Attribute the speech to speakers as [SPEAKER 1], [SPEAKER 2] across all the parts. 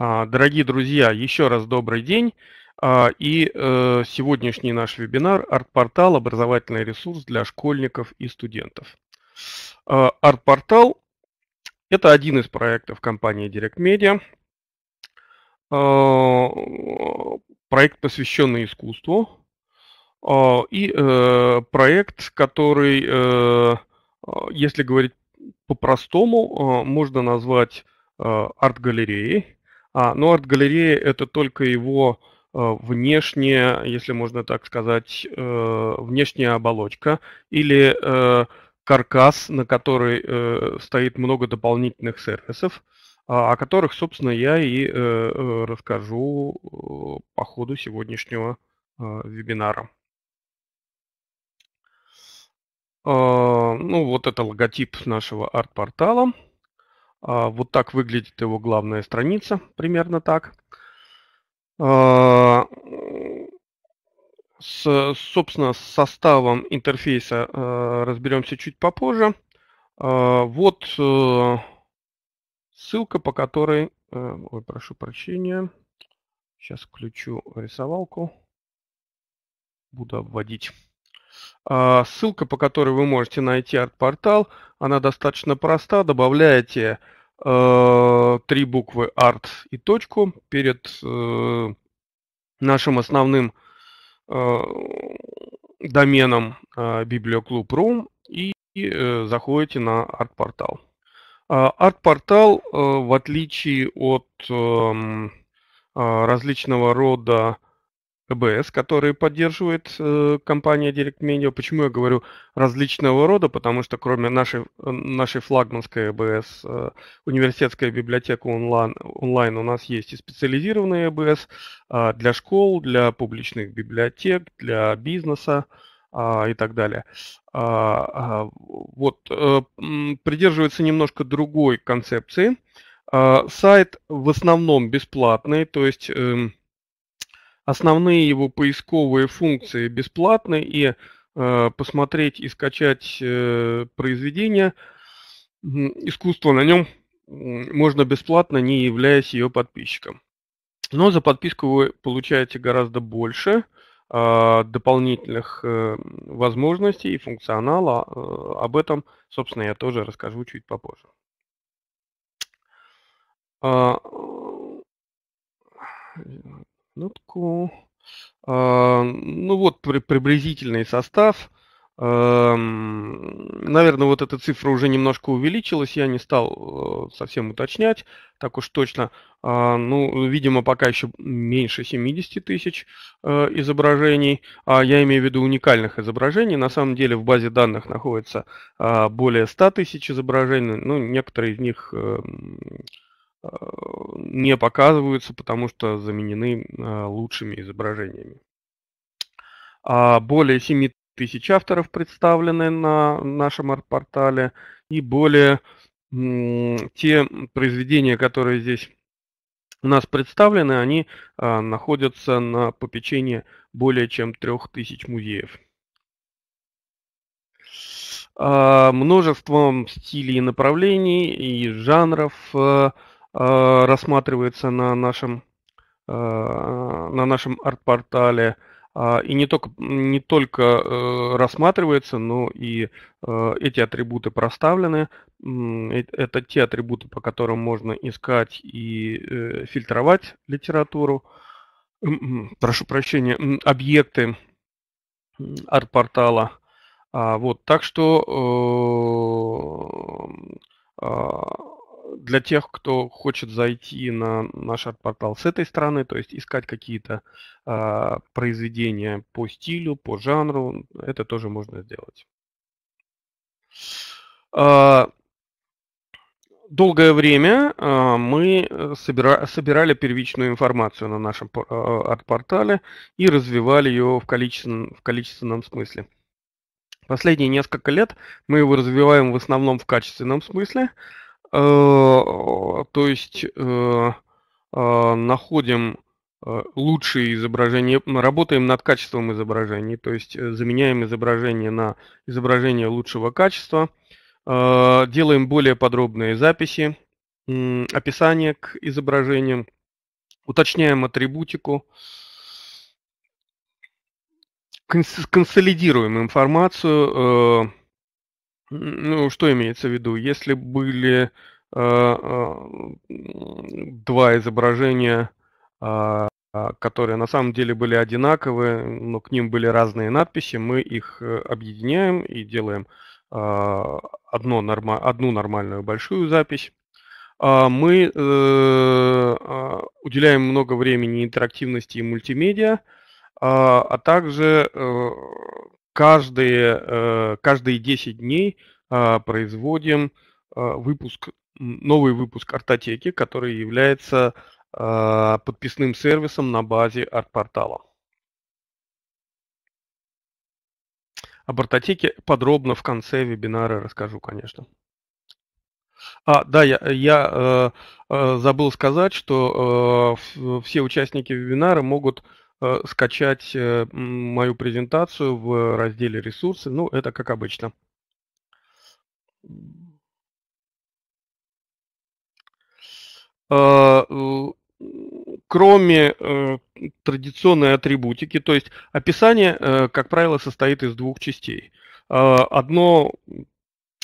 [SPEAKER 1] А, дорогие друзья, еще раз добрый день. А, и э, сегодняшний наш вебинар «Арт-портал. Образовательный ресурс для школьников и студентов». А, «Арт-портал» – это один из проектов компании Direct Media. Проект, посвященный искусству. И э, проект, который, э, если говорить по-простому, можно назвать арт-галереей а, ну арт-галерея – это только его э, внешняя, если можно так сказать, э, внешняя оболочка или э, каркас, на который стоит много дополнительных сервисов, а, о которых, собственно, я и расскажу по ходу сегодняшнего вебинара. А, ну, вот это логотип нашего арт-портала. А, вот так выглядит его главная страница, примерно так. А, с, собственно, с составом интерфейса э, разберемся чуть попозже. А, вот э, ссылка, по которой... Э, ой, прошу прощения. Сейчас включу рисовалку. Буду обводить. А, ссылка, по которой вы можете найти арт-портал, она достаточно проста. Добавляете э, три буквы арт и точку перед э, нашим основным э, доменом э, библиоклуб.ру и э, заходите на арт-портал. А, арт-портал, э, в отличие от эм, а, различного рода КБС, которые поддерживает э, компания Direct Media. Почему я говорю различного рода? Потому что кроме нашей, э, нашей флагманской ЭБС, э, университетская библиотека онлайн, онлайн у нас есть и специализированные ЭБС э, а, для школ, для публичных библиотек, для бизнеса э, и так далее. Э, э, вот, э, придерживается немножко другой концепции. Э, сайт в основном бесплатный, то есть... Э, основные его поисковые функции бесплатны, и э, посмотреть и скачать э, произведение э, искусства на нем можно бесплатно, не являясь ее подписчиком. Но за подписку вы получаете гораздо больше э, дополнительных э, возможностей и функционала. Э, об этом, собственно, я тоже расскажу чуть попозже. А, э, Минутку. А, ну вот при, приблизительный состав. А, наверное, вот эта цифра уже немножко увеличилась, я не стал э, совсем уточнять, так уж точно. А, ну, видимо, пока еще меньше 70 тысяч э, изображений, а я имею в виду уникальных изображений. На самом деле в базе данных находится а, более 100 тысяч изображений, ну, некоторые из них э, не показываются, потому что заменены э, лучшими изображениями. А, более 7 тысяч авторов представлены на нашем арт-портале, и более те произведения, которые здесь у нас представлены, они а, находятся на попечении более чем 3000 музеев. А, множеством стилей и направлений и жанров э, – Э, рассматривается на нашем, э, на нашем арт-портале. А, и не только, не только э, рассматривается, но и эти атрибуты проставлены. Это те атрибуты, по которым можно искать и фильтровать литературу. Прошу прощения, объекты арт-портала. А, вот, так что а, для тех, кто хочет зайти на наш арт-портал с этой стороны, то есть искать какие-то э, произведения по стилю, по жанру, это тоже можно сделать. Э, долгое время а, э, мы собира собирали первичную информацию на нашем э, арт-портале и развивали ее в, количествен в количественном смысле. Последние несколько лет мы его развиваем в основном в качественном смысле – Э, то есть э, а, находим э, лучшие изображения, работаем над качеством изображений, то есть заменяем изображение на изображение лучшего качества, делаем более подробные записи, описание к изображениям, уточняем атрибутику, консолидируем информацию, ну, что имеется в виду? Если были а, два изображения, а, а, которые на самом деле были одинаковые, но к ним были разные надписи, мы их э, объединяем и делаем одно норма, одну нормальную большую запись. Мы э, уделяем много времени интерактивности и мультимедиа, а также э, каждые, э, каждые 10 дней а, производим а, выпуск, новый выпуск артотеки, который является а, подписным сервисом на базе арт-портала. Об артотеке подробно в конце вебинара расскажу, конечно. А, да, я, я э, э забыл сказать, что э, все участники вебинара могут Э, скачать э, мою презентацию в разделе «Ресурсы». Ну, это как обычно. А, кроме э, традиционной атрибутики, то есть описание, как правило, состоит из двух частей. А, одно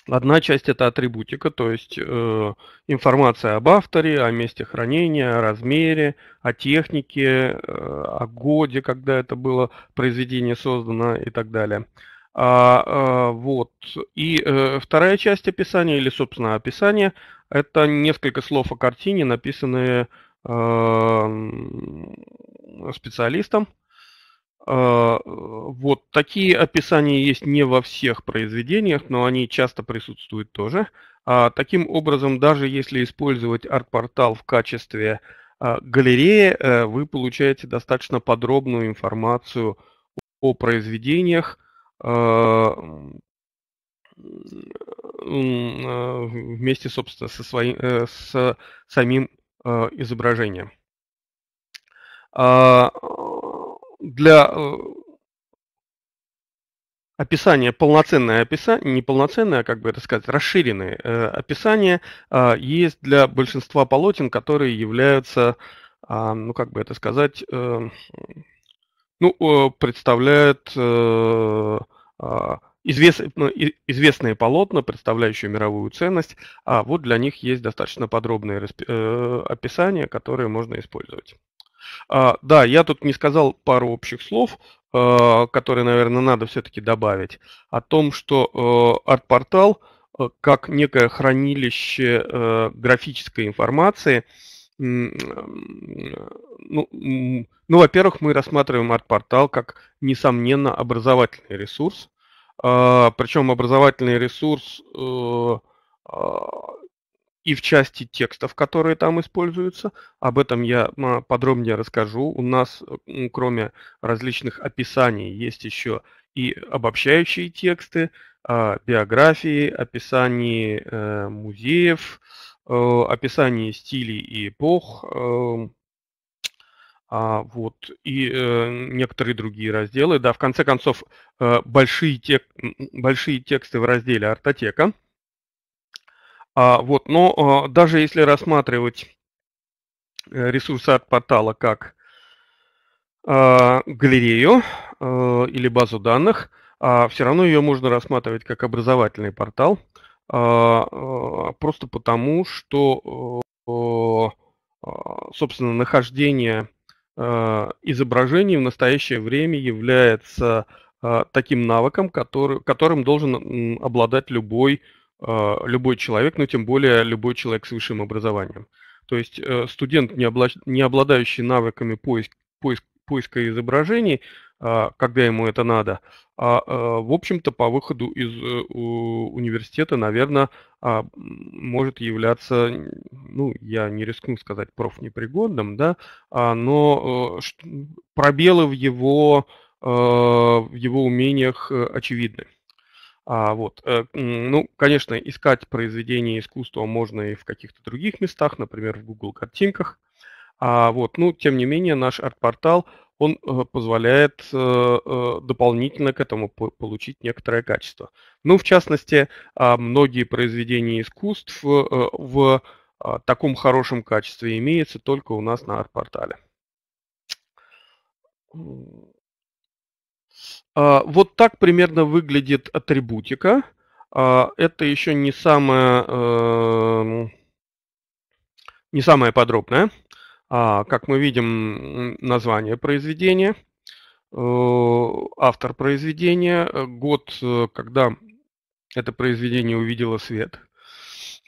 [SPEAKER 1] Одна часть это атрибутика, то есть э, информация об авторе, о месте хранения, о размере, о технике, э, о годе, когда это было произведение создано и так далее. А, а, вот. И э, вторая часть описания, или, собственно, описание, это несколько слов о картине, написанные э, специалистом, а, вот такие описания есть не во всех произведениях, но они часто присутствуют тоже. А, таким образом, даже если использовать арт-портал в качестве а, галереи, э, вы получаете достаточно подробную информацию о произведениях, э, вместе, собственно, со своим, э, с самим изображением для э, описания полноценное описание, не полноценное, а как бы это сказать, расширенное э, описание э, есть для большинства полотен, которые являются, а, ну как бы это сказать, ну, представляют а, ну, известные полотна, представляющие мировую ценность, а вот для них есть достаточно подробные описания, которые можно использовать. А, да, я тут не сказал пару общих слов, а, которые, наверное, надо все-таки добавить, о том, что э, арт-портал э, как некое хранилище э, графической информации, ну, ну во-первых, мы рассматриваем арт-портал как, несомненно, образовательный ресурс, а, причем образовательный ресурс и в части текстов, которые там используются. Об этом я подробнее расскажу. У нас, кроме различных описаний, есть еще и обобщающие тексты, а, биографии, описание э, музеев, э, описание стилей и эпох, эм. а, вот, и э, некоторые другие разделы. Да, в конце концов, большие, тек, большие тексты в разделе «Артотека», а, вот, но а, даже если рассматривать э, ресурсы от портала как а, галерею а, или базу данных, а, все равно ее можно рассматривать как образовательный портал, а, а, просто потому, что, а, собственно, нахождение а, изображений в настоящее время является а, таким навыком, который, которым должен обладать любой а, любой человек, но тем более любой человек с высшим образованием. То есть э, студент, не, обла... не обладающий навыками поиск... Поиск... поиска изображений, а, когда ему это надо, а, а, в общем-то, по выходу из э, университета, наверное, может являться, ну, я не рискну сказать профнепригодным, да, но э, пробелы в его, в его умениях очевидны. А, вот. Э, ну, конечно, искать произведения искусства можно и в каких-то других местах, например, в Google картинках. А, вот. Ну, тем не менее, наш арт-портал, он э, позволяет э, дополнительно к этому получить некоторое качество. Ну, в частности, а, многие произведения искусств в а, таком хорошем качестве имеются только у нас на арт-портале. А, вот так примерно выглядит атрибутика. А, это еще не самое, эм, не самое подробное. А, как мы видим, название произведения, э, автор произведения, э, год, э, когда это произведение увидело свет,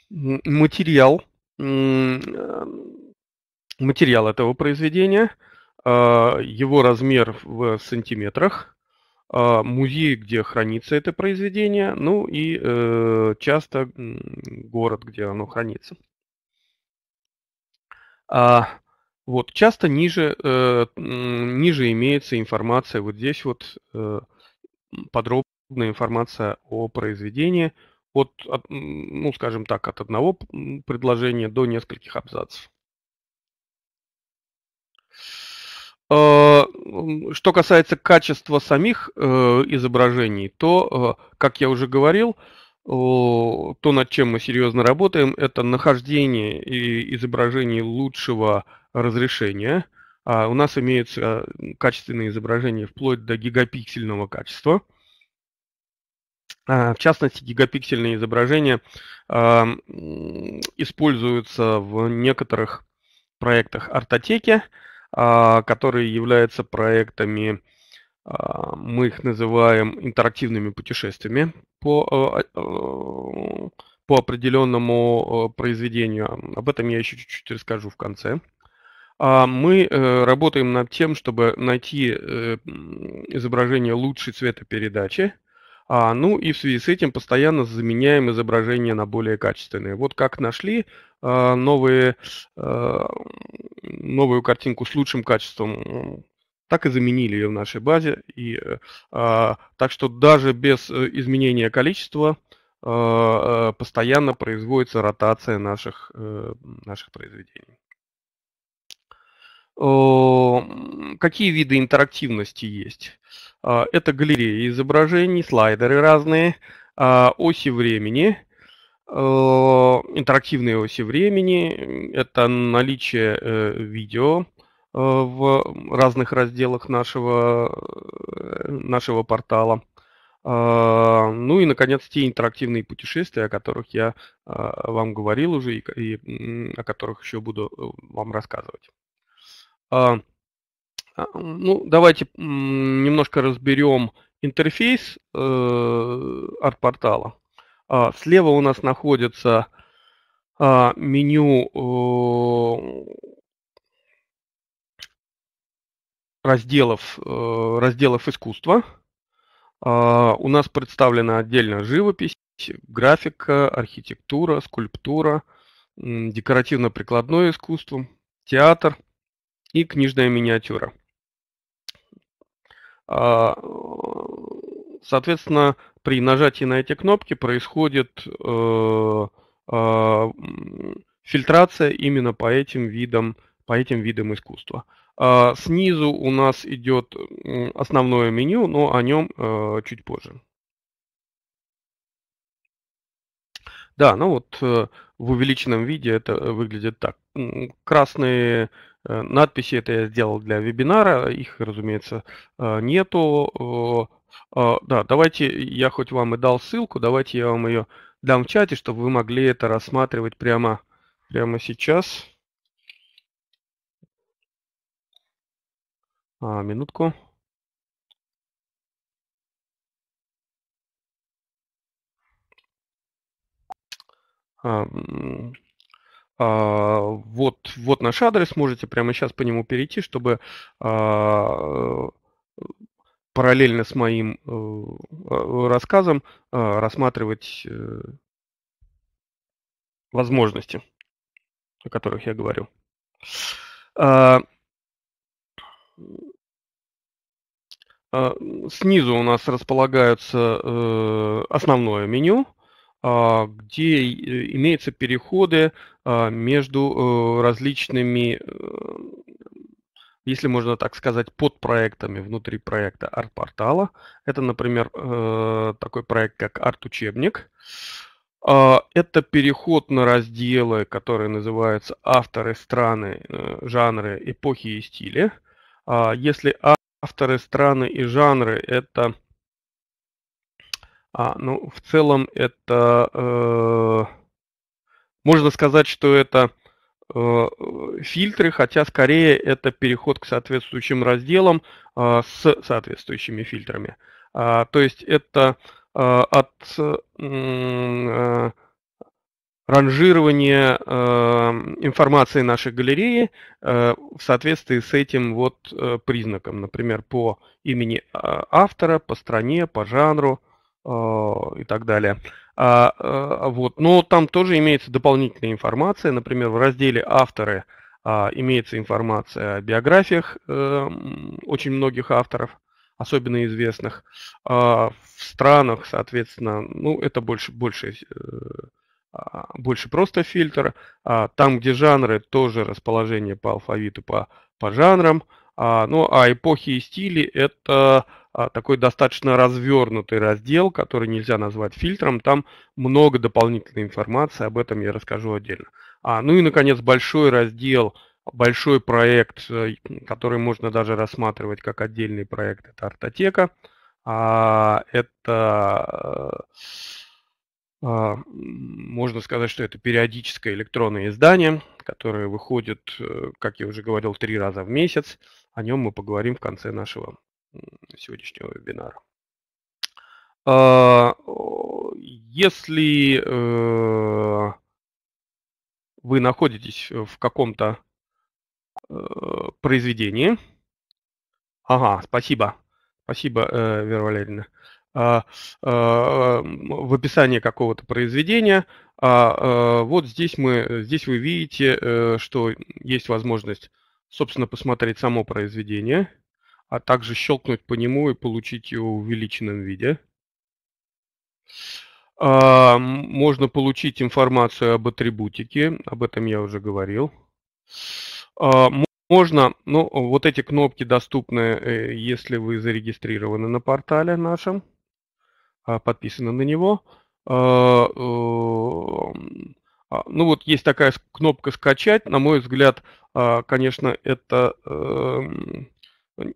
[SPEAKER 1] материал, материал этого произведения, его размер в сантиметрах – а, музей, где хранится это произведение, ну и э, часто город, где оно хранится. А, вот часто ниже э, ниже имеется информация вот здесь вот э, подробная информация о произведении от ну скажем так от одного предложения до нескольких абзацев. Э, что касается качества самих э, изображений, то, э, как я уже говорил, то, над чем мы серьезно работаем, это нахождение и изображений лучшего разрешения. А у нас имеются качественные изображения вплоть до гигапиксельного качества. А, в частности, гигапиксельные изображения а, используются в некоторых проектах артотеки. А, которые являются проектами, а, мы их называем интерактивными путешествиями по, а, по определенному произведению. Об этом я еще чуть-чуть расскажу в конце. Мы э, работаем над тем, чтобы найти э, изображение лучшей цветопередачи, а, ну и в связи с этим постоянно заменяем изображения на более качественные. Вот как нашли а, новые, а, новую картинку с лучшим качеством, так и заменили ее в нашей базе. И, а, так что даже без э, изменения количества а, постоянно производится ротация наших, а, наших произведений. Какие виды интерактивности есть? А, это галереи изображений, слайдеры разные, а, оси времени, а, интерактивные оси времени, это наличие э, видео э, в разных разделах нашего, э, нашего портала. Ну и, наконец, те интерактивные путешествия, о которых я вам говорил уже и, о которых еще буду вам рассказывать. А, ну, давайте немножко разберем интерфейс э, арт-портала. А, слева у нас находится а, меню э, разделов, э, разделов искусства. У нас представлена отдельно живопись, графика, архитектура, скульптура, декоративно-прикладное искусство, театр и книжная миниатюра – а, соответственно, при нажатии на эти кнопки происходит э, а, фильтрация именно по этим видам, по этим видам искусства. А, снизу у нас идет основное меню, но о нем э, чуть позже. Да, ну вот э, в увеличенном виде это выглядит так. Красные Э, надписи это я сделал для вебинара, их, разумеется, э, нету. Э, да, давайте я хоть вам и дал ссылку, давайте я вам ее дам в чате, чтобы вы могли это рассматривать прямо, прямо сейчас. А, минутку. Um... А, вот, вот наш адрес, можете прямо сейчас по нему перейти, чтобы а, параллельно с моим э, э, рассказом э, рассматривать возможности, о которых я говорю. А, снизу у нас располагается основное меню, а, где э, имеются переходы а, между э, различными, э, если можно так сказать, подпроектами внутри проекта арт-портала. Это, например, такой проект, как арт-учебник. А, это переход на разделы, которые называются авторы, страны, жанры, эпохи и стили. Если авторы, страны и жанры – это а, ну, в целом это... Э, можно сказать, что это э, э фильтры, хотя скорее это переход к соответствующим разделам э, с соответствующими фильтрами. А, то есть это э, от э, ранжирование э, эм, информации нашей галереи э, в соответствии с этим вот э, признаком, например, по имени а, автора, по стране, по жанру, а, и так далее. А, а, а, вот. Но там тоже имеется дополнительная информация. Например, в разделе «Авторы» а, имеется информация о биографиях э, очень многих авторов, особенно известных. А, в странах, соответственно, ну, это больше, больше, э, больше просто фильтр. А, там, где жанры, тоже расположение по алфавиту, по, по жанрам. А, ну, а эпохи и стили – это а, такой достаточно развернутый раздел, который нельзя назвать фильтром. Там много дополнительной информации, об этом я расскажу отдельно. А, ну и, наконец, большой раздел, большой проект, э, который можно даже рассматривать как отдельный проект, это «Артотека». А, это, э, а, можно сказать, что это периодическое электронное издание, которое выходит, э, как я уже говорил, три раза в месяц. О нем мы поговорим в конце нашего сегодняшнего вебинара. А, если э, вы находитесь э, в каком-то э, произведении, ага, спасибо, спасибо, Вера Валерьевна, а, а, в описании какого-то произведения. Вот здесь мы, здесь вы видите, что есть возможность, собственно, посмотреть само произведение – а также щелкнуть по нему и получить его в увеличенном виде. А, можно получить информацию об атрибутике, об этом я уже говорил. А, можно, ну, вот эти кнопки доступны, э, если вы зарегистрированы на портале нашем, а, подписаны на него. Ну вот есть такая кнопка «Скачать». На мой взгляд, конечно, это эм,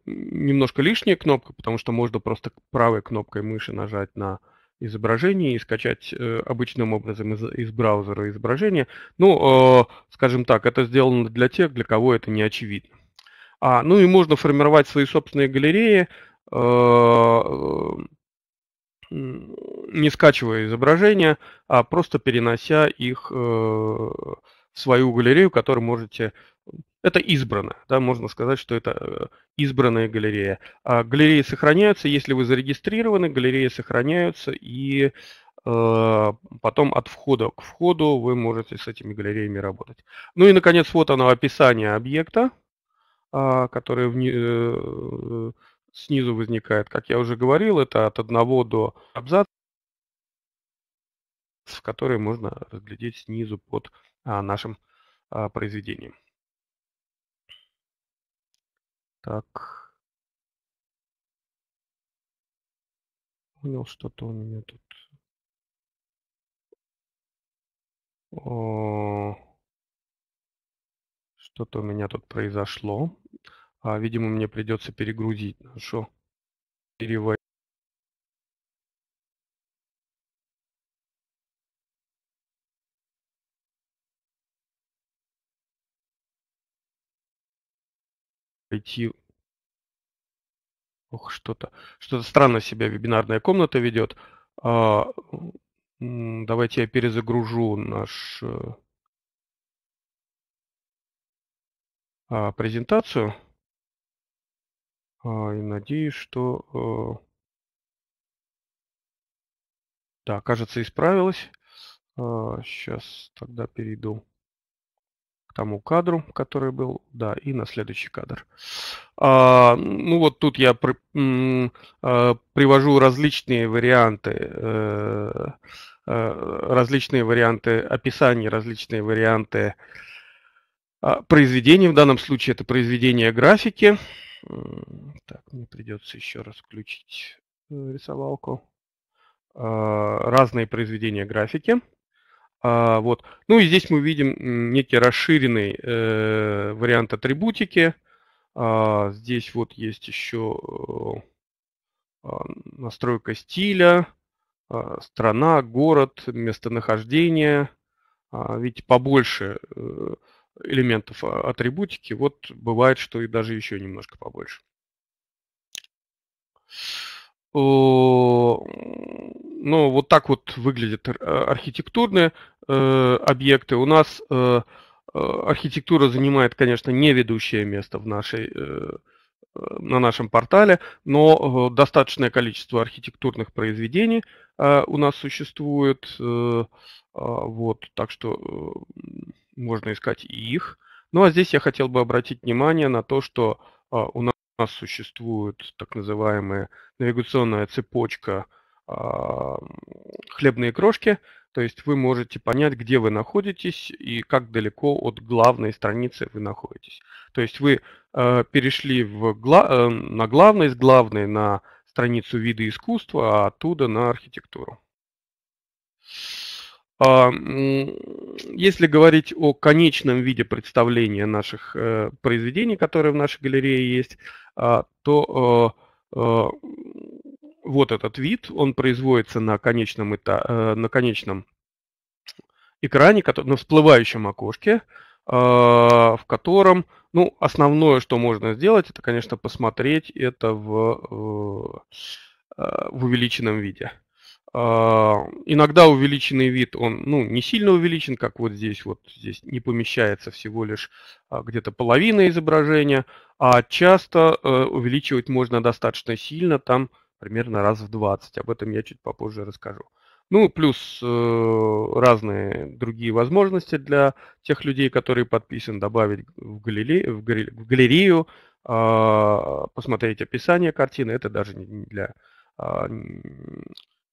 [SPEAKER 1] немножко лишняя кнопка, потому что можно просто правой кнопкой мыши нажать на изображение и скачать э, обычным образом из, из браузера изображение. Ну, э, скажем так, это сделано для тех, для кого это не очевидно. А, ну и можно формировать свои собственные галереи, э, э не скачивая изображения, а просто перенося их э, в свою галерею, которую можете это избрано, да, можно сказать, что это э, избранная галерея. А галереи сохраняются, если вы зарегистрированы, галереи сохраняются, и э, потом от входа к входу вы можете с этими галереями работать. Ну и, наконец, вот оно описание объекта, э, которое вни, э, снизу возникает. Как я уже говорил, это от одного до абзаца, который можно разглядеть снизу под а, нашим а, произведением. Так. Понял, что-то у меня тут. Что-то у меня тут произошло. А, видимо, мне придется перегрузить нашу перевод. Пойти. Ох, что-то. Что-то странно себя вебинарная комната ведет. А, давайте я перезагружу наш э, а, презентацию. А, и надеюсь, что... Э, да, кажется, исправилась. Сейчас а, тогда перейду к тому кадру, который был, да, и на следующий кадр. А, ну вот тут я при, а, привожу различные варианты, э, а, различные варианты описаний, различные варианты а, произведений. В данном случае это произведение графики. Так, мне придется еще раз включить э, рисовалку. А, разные произведения графики. А, вот. Ну и здесь мы видим некий расширенный э, вариант атрибутики. А, здесь вот есть еще э, а, настройка стиля, э, страна, город, местонахождение. А, видите, побольше э, элементов атрибутики. Вот бывает, что и даже еще немножко побольше ну, вот так вот выглядят э, архитектурные э, объекты. У нас э, архитектура занимает, конечно, не ведущее место в нашей, на нашем портале, но достаточное количество архитектурных произведений у нас существует. А, вот, так что можно искать и их. Ну а здесь я хотел бы обратить внимание на то, что а, у нас у нас существует так называемая навигационная цепочка а, хлебные крошки, то есть вы можете понять, где вы находитесь и как далеко от главной страницы вы находитесь. То есть вы э, перешли в гла э, на главной, с главной на страницу вида искусства, а оттуда на архитектуру. А, если говорить о конечном виде представления наших э, произведений, которые в нашей галерее есть, а, то э, э, вот этот вид, он производится на конечном, этап, на конечном экране, на всплывающем окошке, а, в котором, ну, основное, что можно сделать, это, конечно, посмотреть это в, в увеличенном виде. А, иногда увеличенный вид, он ну, не сильно увеличен, как вот здесь, вот здесь не помещается всего лишь а, где-то половина изображения, а часто э, увеличивать можно достаточно сильно, там примерно раз в 20. Об этом я чуть попозже расскажу. Ну, плюс э, разные другие возможности для тех людей, которые подписаны, добавить в, галере, в, галерею, в галерею э, посмотреть описание картины. Это даже не для а,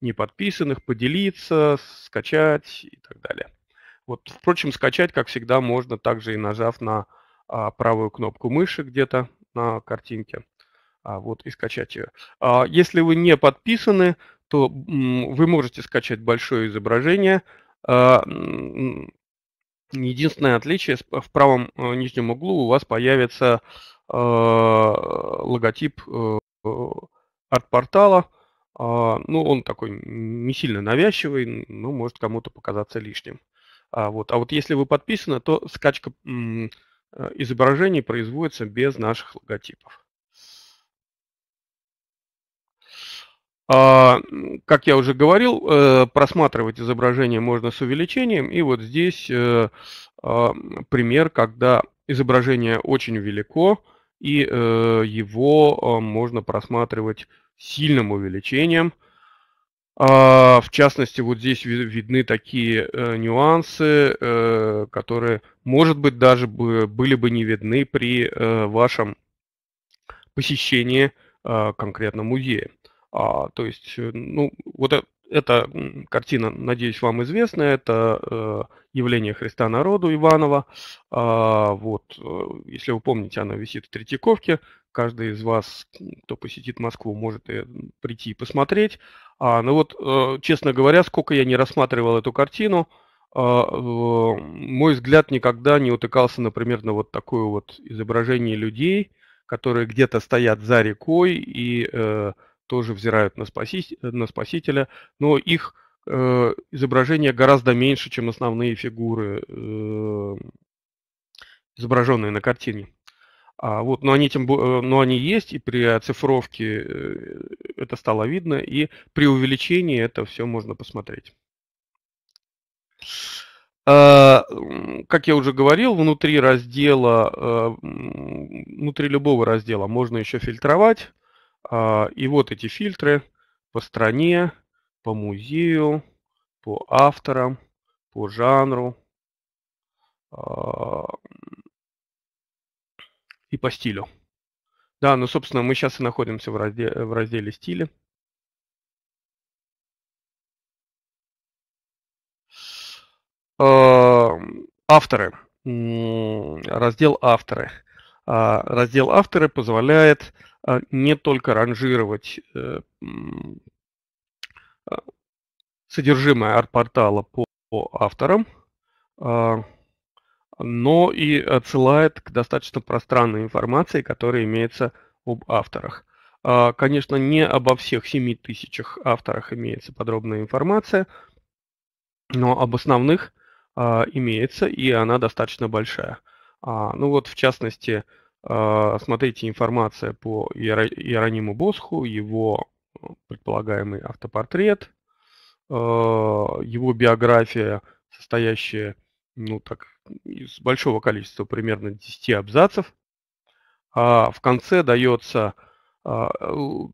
[SPEAKER 1] неподписанных, поделиться, скачать и так далее. Вот, впрочем, скачать, как всегда, можно также и нажав на а, правую кнопку мыши где-то на картинке. А, вот и скачать ее. А, если вы не подписаны, то м, вы можете скачать большое изображение. А, м, единственное отличие, в правом э, нижнем углу у вас появится а, логотип э, э, арт-портала, а, ну, он такой не сильно навязчивый, но может кому-то показаться лишним. А вот, а вот если вы подписаны, то скачка э, изображений производится без наших логотипов. А, как я уже говорил, э, просматривать изображение можно с увеличением. И вот здесь э, а, пример, когда изображение очень велико, и его можно просматривать сильным увеличением. А, в частности, вот здесь видны такие э, нюансы, э, которые, может быть, даже были бы не видны при э, вашем посещении а, конкретно музея. А, то есть, ну, вот эта картина, надеюсь, вам известна. Это э, явление Христа народу Иванова. А, вот, э, если вы помните, она висит в Третьяковке. Каждый из вас, кто посетит Москву, может и прийти и посмотреть. А, ну вот, э, честно говоря, сколько я не рассматривал эту картину, а, мой взгляд никогда не утыкался, например, на вот такое вот изображение людей, которые где-то стоят за рекой и тоже взирают на, спаси, на спасителя, но их э, изображение гораздо меньше, чем основные фигуры, э, изображенные на картине. А вот, но, они тем, но они есть, и при оцифровке э, это стало видно, и при увеличении это все можно посмотреть. А, как я уже говорил, внутри раздела, э, внутри любого раздела можно еще фильтровать. А, и вот эти фильтры по стране, по музею, по авторам, по жанру а, и по стилю. Да, ну, собственно, мы сейчас и находимся в разделе, в разделе стиля. А, авторы. Раздел авторы. Раздел авторы позволяет Э, не только ранжировать э, э, содержимое арт-портала по авторам, а, но и отсылает к достаточно пространной информации, которая имеется об авторах. А, конечно, не обо всех 7 тысячах авторах имеется подробная информация, но об основных а, имеется, и она достаточно большая. Ну вот, в частности, а, смотрите информация по Иерониму Босху, его э, предполагаемый автопортрет, а, его биография, состоящая ну, так, из большого количества, примерно 10 абзацев. А, в конце дается э,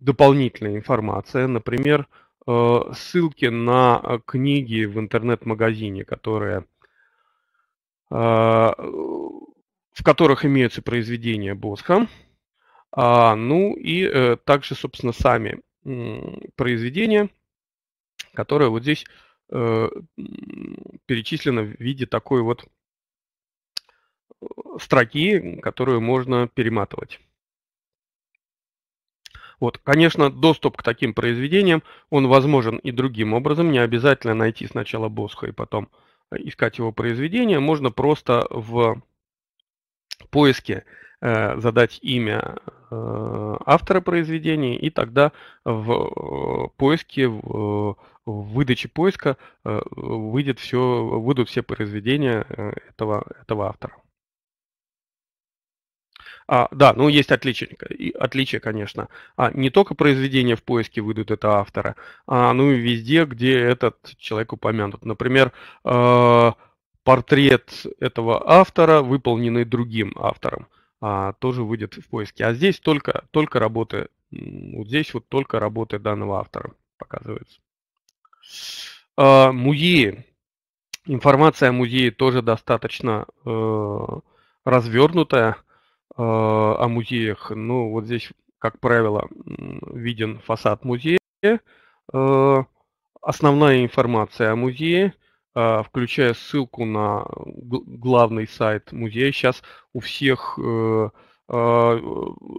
[SPEAKER 1] дополнительная информация, например, э, ссылки на книги в интернет-магазине, которые в которых имеются произведения Босха, а, ну и э, также, собственно, сами м, произведения, которые вот здесь э, перечислены в виде такой вот э, строки, которую можно перематывать. Вот, конечно, доступ к таким произведениям, он возможен и другим образом. Не обязательно найти сначала Босха и потом э, искать его произведение. Можно просто в поиске э, задать имя э, автора произведения, и тогда в э, поиске, в выдаче поиска выйдет все, выйдут все произведения этого, этого автора. А, да, ну есть отличие, отличие, конечно. А, не только произведения в поиске выйдут это автора, а, ну и везде, где этот человек упомянут. Например, э портрет этого автора, выполненный другим автором, а, тоже выйдет в поиске. А здесь только, только работы, вот здесь вот только работы данного автора показываются. А, музеи. Информация о музее тоже достаточно э, развернутая э, о музеях. Ну, вот здесь, как правило, виден фасад музея, э, основная информация о музее – а, включая ссылку на главный сайт музея. Сейчас у всех э, а,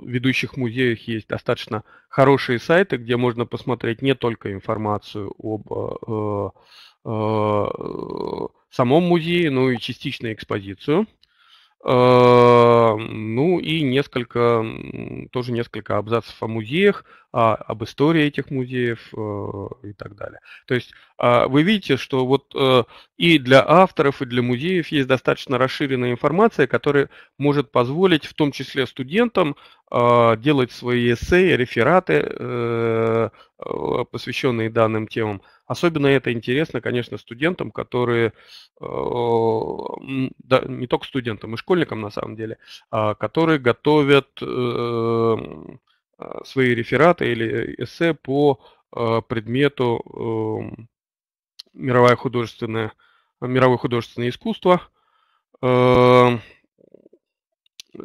[SPEAKER 1] ведущих музеях есть достаточно хорошие сайты, где можно посмотреть не только информацию об э, а, э, самом музее, но и частичную экспозицию. Ну и несколько, тоже несколько абзацев о музеях, а, об истории этих музеев э, и так далее. То есть э, вы видите, что вот э, и для авторов, и для музеев есть достаточно расширенная информация, которая может позволить в том числе студентам э, делать свои эссе, рефераты, э, э, посвященные данным темам. Особенно это интересно, конечно, студентам, которые, э, да, не только студентам, и школьникам на самом деле, а, которые готовят э, а, свои рефераты или эссе по а, предмету эм, мировое художественное, э, мировое художественное искусство. Эм, э,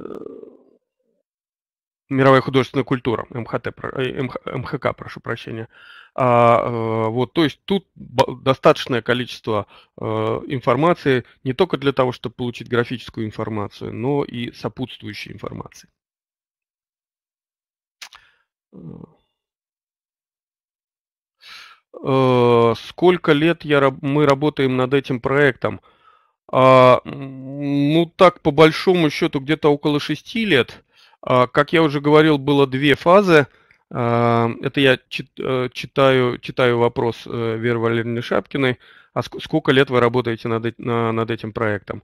[SPEAKER 1] мировая художественная культура, МХТ, э, МХК, прошу прощения. А, вот, то есть тут достаточное количество а, информации не только для того, чтобы получить графическую информацию, но и сопутствующей информации. Э, сколько лет я, мы работаем над этим проектом? А, ну, так, по большому счету, где-то около шести лет. А, как я уже говорил, было две фазы. А, это я э, читаю, читаю вопрос э, Веры Валерьевны Шапкиной. А сколько лет вы работаете над, над этим проектом?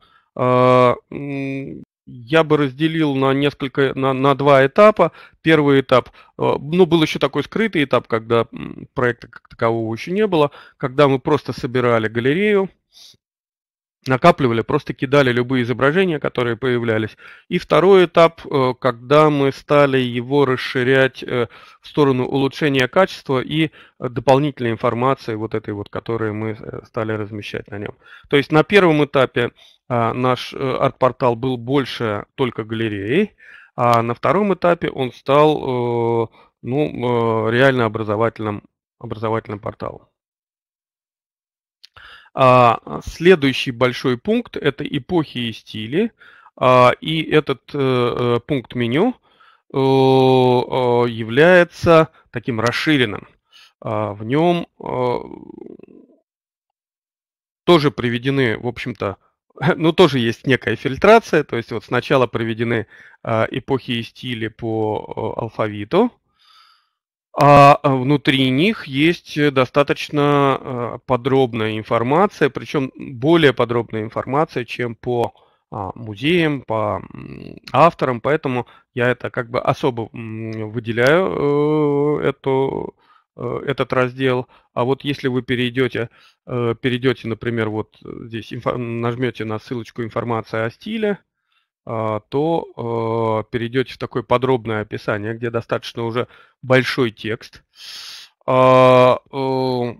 [SPEAKER 1] я бы разделил на несколько, на, на два этапа. Первый этап, э, ну, был еще такой скрытый этап, когда проекта как такового еще не было, когда мы просто собирали галерею, накапливали, просто кидали любые изображения, которые появлялись. И второй этап, э, когда мы стали его расширять э, в сторону улучшения качества и э, дополнительной информации, вот этой вот, которую мы стали размещать на нем. То есть на первом этапе а, наш арт-портал был больше только галереей, а на втором этапе он стал ну, реально образовательным, образовательным порталом. А следующий большой пункт – это эпохи и стили. А, и этот э, э пункт меню э, э, является таким расширенным. А, в нем э, тоже приведены, в общем-то, ну, тоже есть некая фильтрация, то есть вот сначала приведены а, эпохи и стили по э, алфавиту, а, а внутри них есть э, достаточно а, подробная информация, причем более подробная информация, чем по а, музеям, по авторам, поэтому я это как бы особо выделяю э, эту, э, этот раздел. А вот если вы перейдете, перейдете, например, вот здесь нажмете на ссылочку «Информация о стиле», а, то э, перейдете в такое подробное описание, где достаточно уже большой текст. А, э,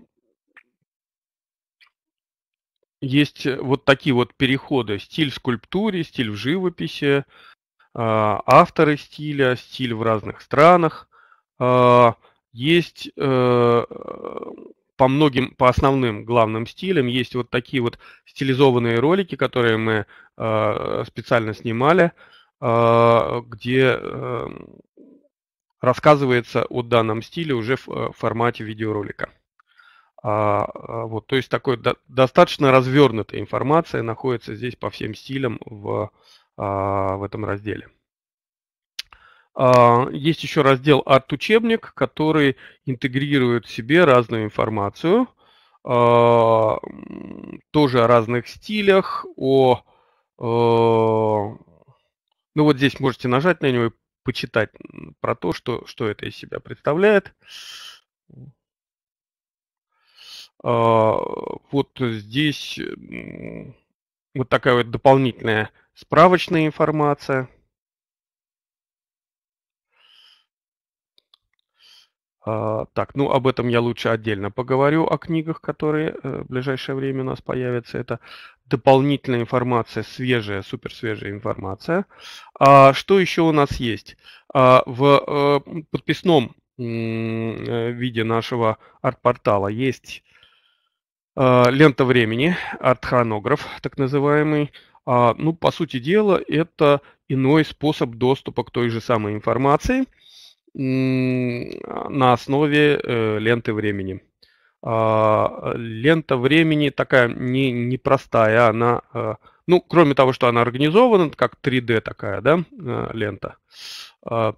[SPEAKER 1] есть вот такие вот переходы. Стиль в скульптуре, стиль в живописи, а, авторы стиля, стиль в разных странах. Есть э, по многим, по основным главным стилям есть вот такие вот стилизованные ролики, которые мы э, специально снимали, э, где э, рассказывается о данном стиле уже в э, формате видеоролика. А, а, вот, то есть такой до, достаточно развернутая информация находится здесь по всем стилям в, а, в этом разделе. А, есть еще раздел «Арт-учебник», который интегрирует в себе разную информацию, а, тоже о разных стилях, о... А, ну вот здесь можете нажать на него и почитать про то, что, что это из себя представляет. Вот здесь вот такая вот дополнительная справочная информация – А, так, ну об этом я лучше отдельно поговорю, о книгах, которые э, в ближайшее время у нас появятся. Это дополнительная информация, свежая, суперсвежая информация. А Что еще у нас есть? А, в э, подписном э, виде нашего арт-портала есть лента времени, арт-хронограф так называемый. А, ну, по сути дела, это иной способ доступа к той же самой информации – на основе э, ленты времени. А, лента времени такая не, непростая, она, э, ну, кроме того, что она организована, как 3D такая, да, э, лента. А,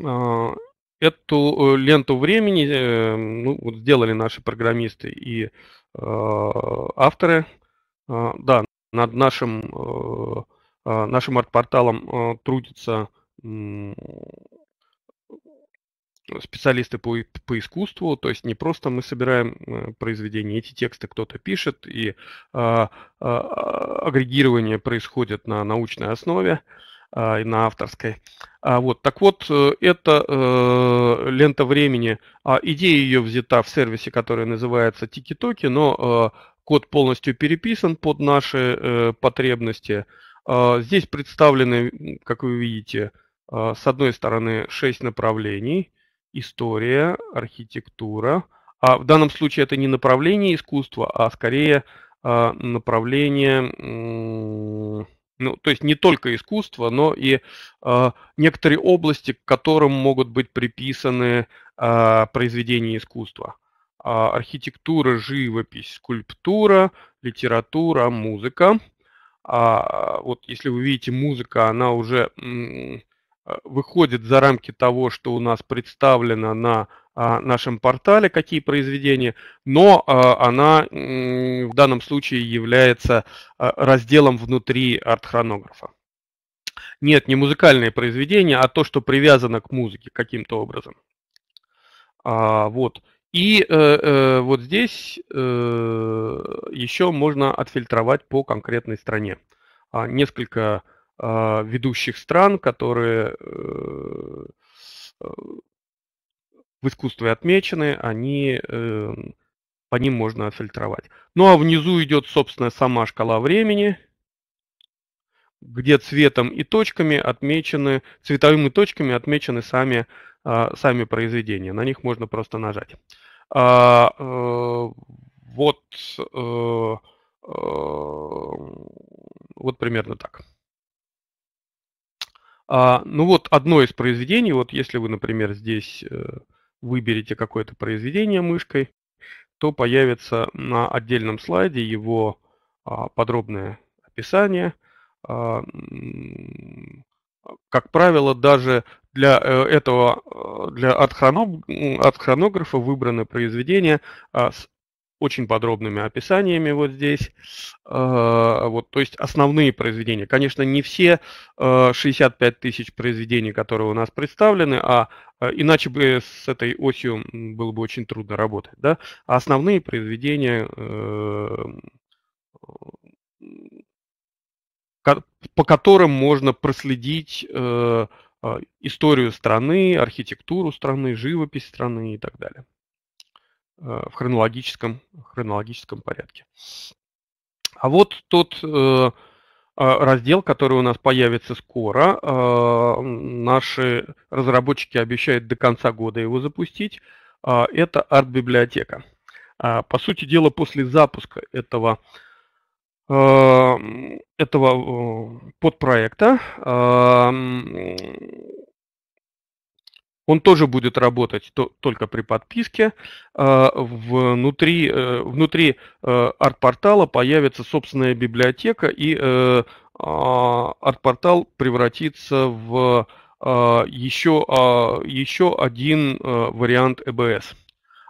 [SPEAKER 1] а, эту ленту времени ну, вот сделали наши программисты и авторы. Да, над нашим, нашим арт-порталом трудится специалисты по, по искусству, то есть не просто мы собираем э, произведения, эти тексты кто-то пишет, и а, а, а, агрегирование происходит на научной основе а, и на авторской. А, вот, так вот, э, это э, лента времени, а, идея ее взята в сервисе, который называется тики но э, код полностью переписан под наши э, потребности. Э, здесь представлены, как вы видите, э, с одной стороны 6 направлений, история, архитектура. А в данном случае это не направление искусства, а скорее а, направление, ну, то есть не только искусство, но и а, некоторые области, к которым могут быть приписаны а, произведения искусства. архитектура, живопись, скульптура, литература, музыка. А, вот если вы видите, музыка, она уже а, выходит за рамки того, что у нас представлено на а, нашем портале, какие произведения, но а, она в данном случае является разделом внутри Артхронографа. Нет, не музыкальные произведения, а то, что привязано к музыке каким-то образом. Вот. И э, э, вот здесь э, еще можно отфильтровать по конкретной стране. Несколько а, ведущих стран, которые э, э, в искусстве отмечены, они э, по ним можно фильтровать. Ну а внизу идет, собственно, сама шкала времени, где цветом и точками отмечены, цветовыми точками отмечены сами, а, сами произведения. На них можно просто нажать. А, вот, вот примерно так. А, ну вот одно из произведений, вот если вы, например, здесь э, выберете какое-то произведение мышкой, то появится на отдельном слайде его а, подробное описание. А, как правило, даже для э, этого, э, для от, хронографа выбраны произведения а, с очень подробными описаниями вот здесь. А, вот, то есть основные произведения. Конечно, не все 65 а, тысяч произведений, которые у нас представлены, а, а иначе бы с этой осью было бы очень трудно работать. Да? А основные произведения, э, по которым можно проследить э, историю страны, архитектуру страны, живопись страны и так далее. Э, в хронологическом, хронологическом порядке. А вот тот э, а, раздел, который у нас появится скоро. А, наши разработчики обещают до конца года его запустить. А, это арт-библиотека. По сути дела, после запуска этого, этого подпроекта он тоже будет работать то, только при подписке. А внутри, э, внутри э, арт-портала появится собственная библиотека, и э, а, арт-портал превратится в а, еще, еще один вариант ЭБС.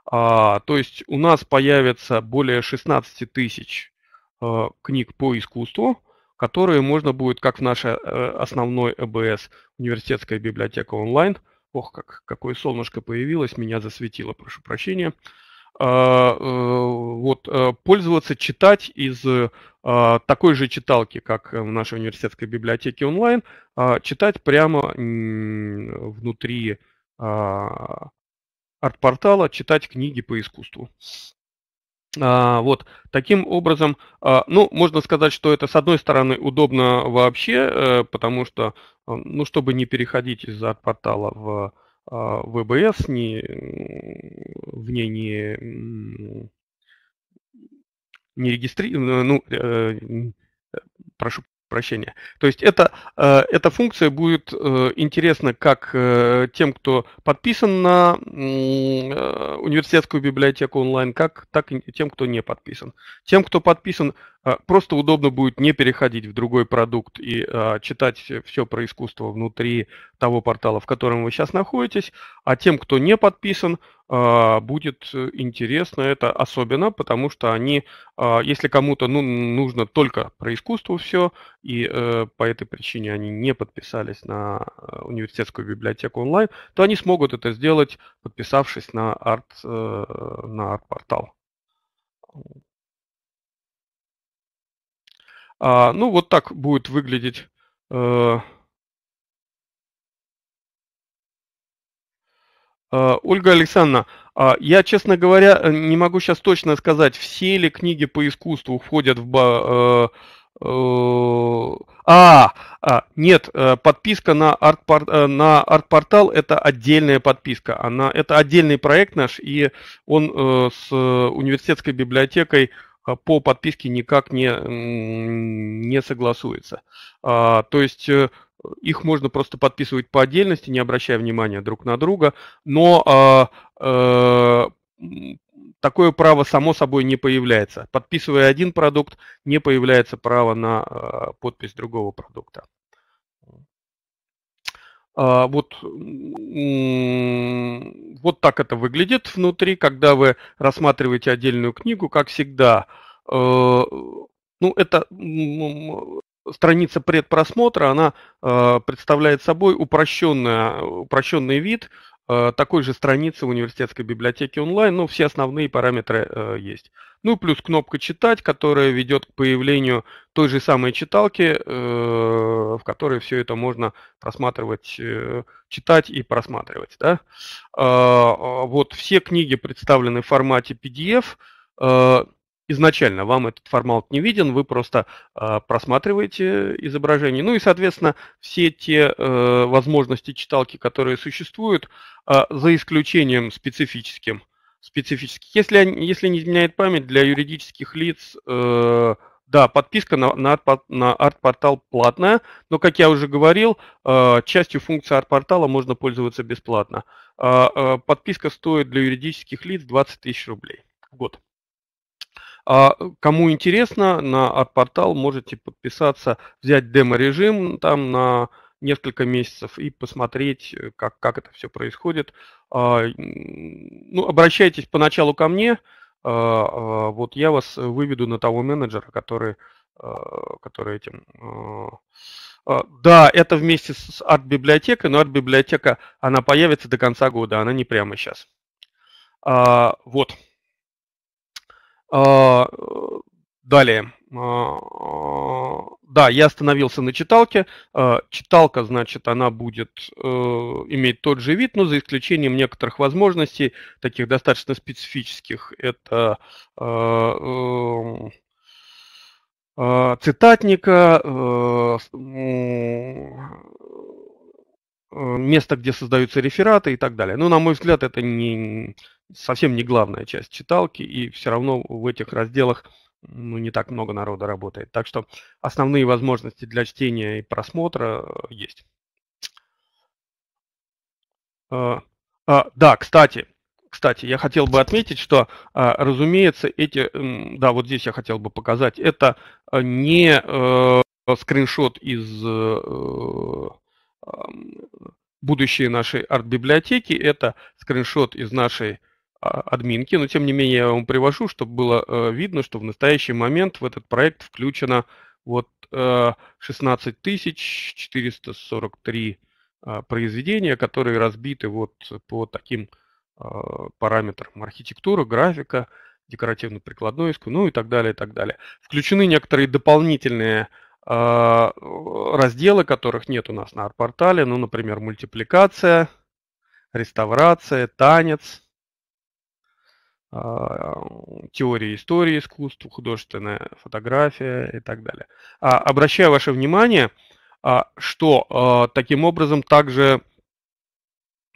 [SPEAKER 1] То есть у нас появится более 16 тысяч книг по искусству, которые можно будет, как в нашей основной ЭБС, университетская библиотека онлайн – Ох, как, какое солнышко появилось, меня засветило, прошу прощения. А, э, вот, э, пользоваться, читать из э, а, такой же читалки, как в нашей университетской библиотеке онлайн, а, читать прямо внутри арт-портала, читать книги по искусству. А, вот, таким образом, а, ну, можно сказать, что это, с одной стороны, удобно вообще, э, потому что, э, ну, чтобы не переходить из арт-портала в а, ВБС, не, в ней не, не регистри... ну, э, прошу прощения. То есть это, э, эта функция будет э, интересна как э, тем, кто подписан на э, университетскую библиотеку онлайн, как, так и тем, кто не подписан. Тем, кто подписан а, просто удобно будет не переходить в другой продукт и а, читать все про искусство внутри того портала, в котором вы сейчас находитесь. А тем, кто не подписан, а, будет э, интересно это особенно, потому что они, а, если кому-то ну, нужно только про искусство все, и а, по этой причине они не подписались на э, университетскую библиотеку онлайн, то они смогут это сделать, подписавшись на арт, на арт-портал. А, ну, вот так будет выглядеть... Э, э Ольга Александровна, а, я, честно говоря, э, не могу сейчас точно сказать, все ли книги по искусству входят в... Ба... Э, а, а, нет, подписка на арт-портал, на арт-портал это отдельная подписка. Она, это отдельный проект наш, и он с университетской библиотекой а, по подписке никак не, не согласуется. А, то есть э, их можно просто подписывать по отдельности, не обращая внимания друг на друга, но а, а, такое право само собой не появляется. Подписывая один продукт, не появляется право на а, подпись другого продукта. А, вот, вот так это выглядит внутри, когда вы рассматриваете отдельную книгу, как всегда. Э, ну, это страница предпросмотра, она э, представляет собой упрощенный вид Э, такой же страницы в университетской библиотеке онлайн, но все основные параметры э, есть. Ну плюс кнопка «Читать», которая ведет к появлению той же самой читалки, э, в которой все это можно просматривать, э, читать и просматривать. Да? Э, вот все книги представлены в формате PDF изначально вам этот формат не виден, вы просто э, просматриваете изображение. Ну и, соответственно, все те э, возможности читалки, которые существуют, э, за исключением специфическим, специфических. Если, если не изменяет память, для юридических лиц, э, да, подписка на, на, на арт-портал платная, но, как я уже говорил, э, частью функции арт-портала можно пользоваться бесплатно. Э, э, подписка стоит для юридических лиц 20 тысяч рублей в год. А э, кому интересно, на арт-портал можете подписаться, взять демо-режим там на несколько месяцев и посмотреть, э, как, как это все происходит. А, ну, обращайтесь поначалу ко мне, а, а, вот я вас выведу на того менеджера, который, который этим... Да, это вместе с арт-библиотекой, но арт-библиотека, она появится до конца года, она не прямо сейчас. Вот. А, далее. А, да, я остановился на читалке. А, читалка, значит, она будет э, иметь тот же вид, но за исключением некоторых возможностей, таких достаточно специфических. Это э, э, цитатника, место, где создаются рефераты и так далее. Но, ну, на мой взгляд, это не, совсем не главная часть читалки, и все равно в этих разделах ну, не так много народа работает. Так что основные возможности для чтения и просмотра э, есть. А, а, да, кстати, кстати, я хотел бы отметить, что, а, разумеется, эти, да, вот здесь я хотел бы показать, это э, не э, скриншот из будущей нашей арт-библиотеки, это скриншот из нашей а, админки, но тем не менее я вам привожу, чтобы было э, видно, что в настоящий момент в этот проект включено вот 16 э, 443 а, произведения, которые разбиты вот по таким а, параметрам архитектура, графика, декоративно-прикладное искусство, ну и так далее, и так далее. Включены некоторые дополнительные разделы, которых нет у нас на арт-портале, ну, например, мультипликация, реставрация, танец, а, теории истории искусства, художественная фотография и так далее. А, обращаю ваше внимание, а, что таким образом также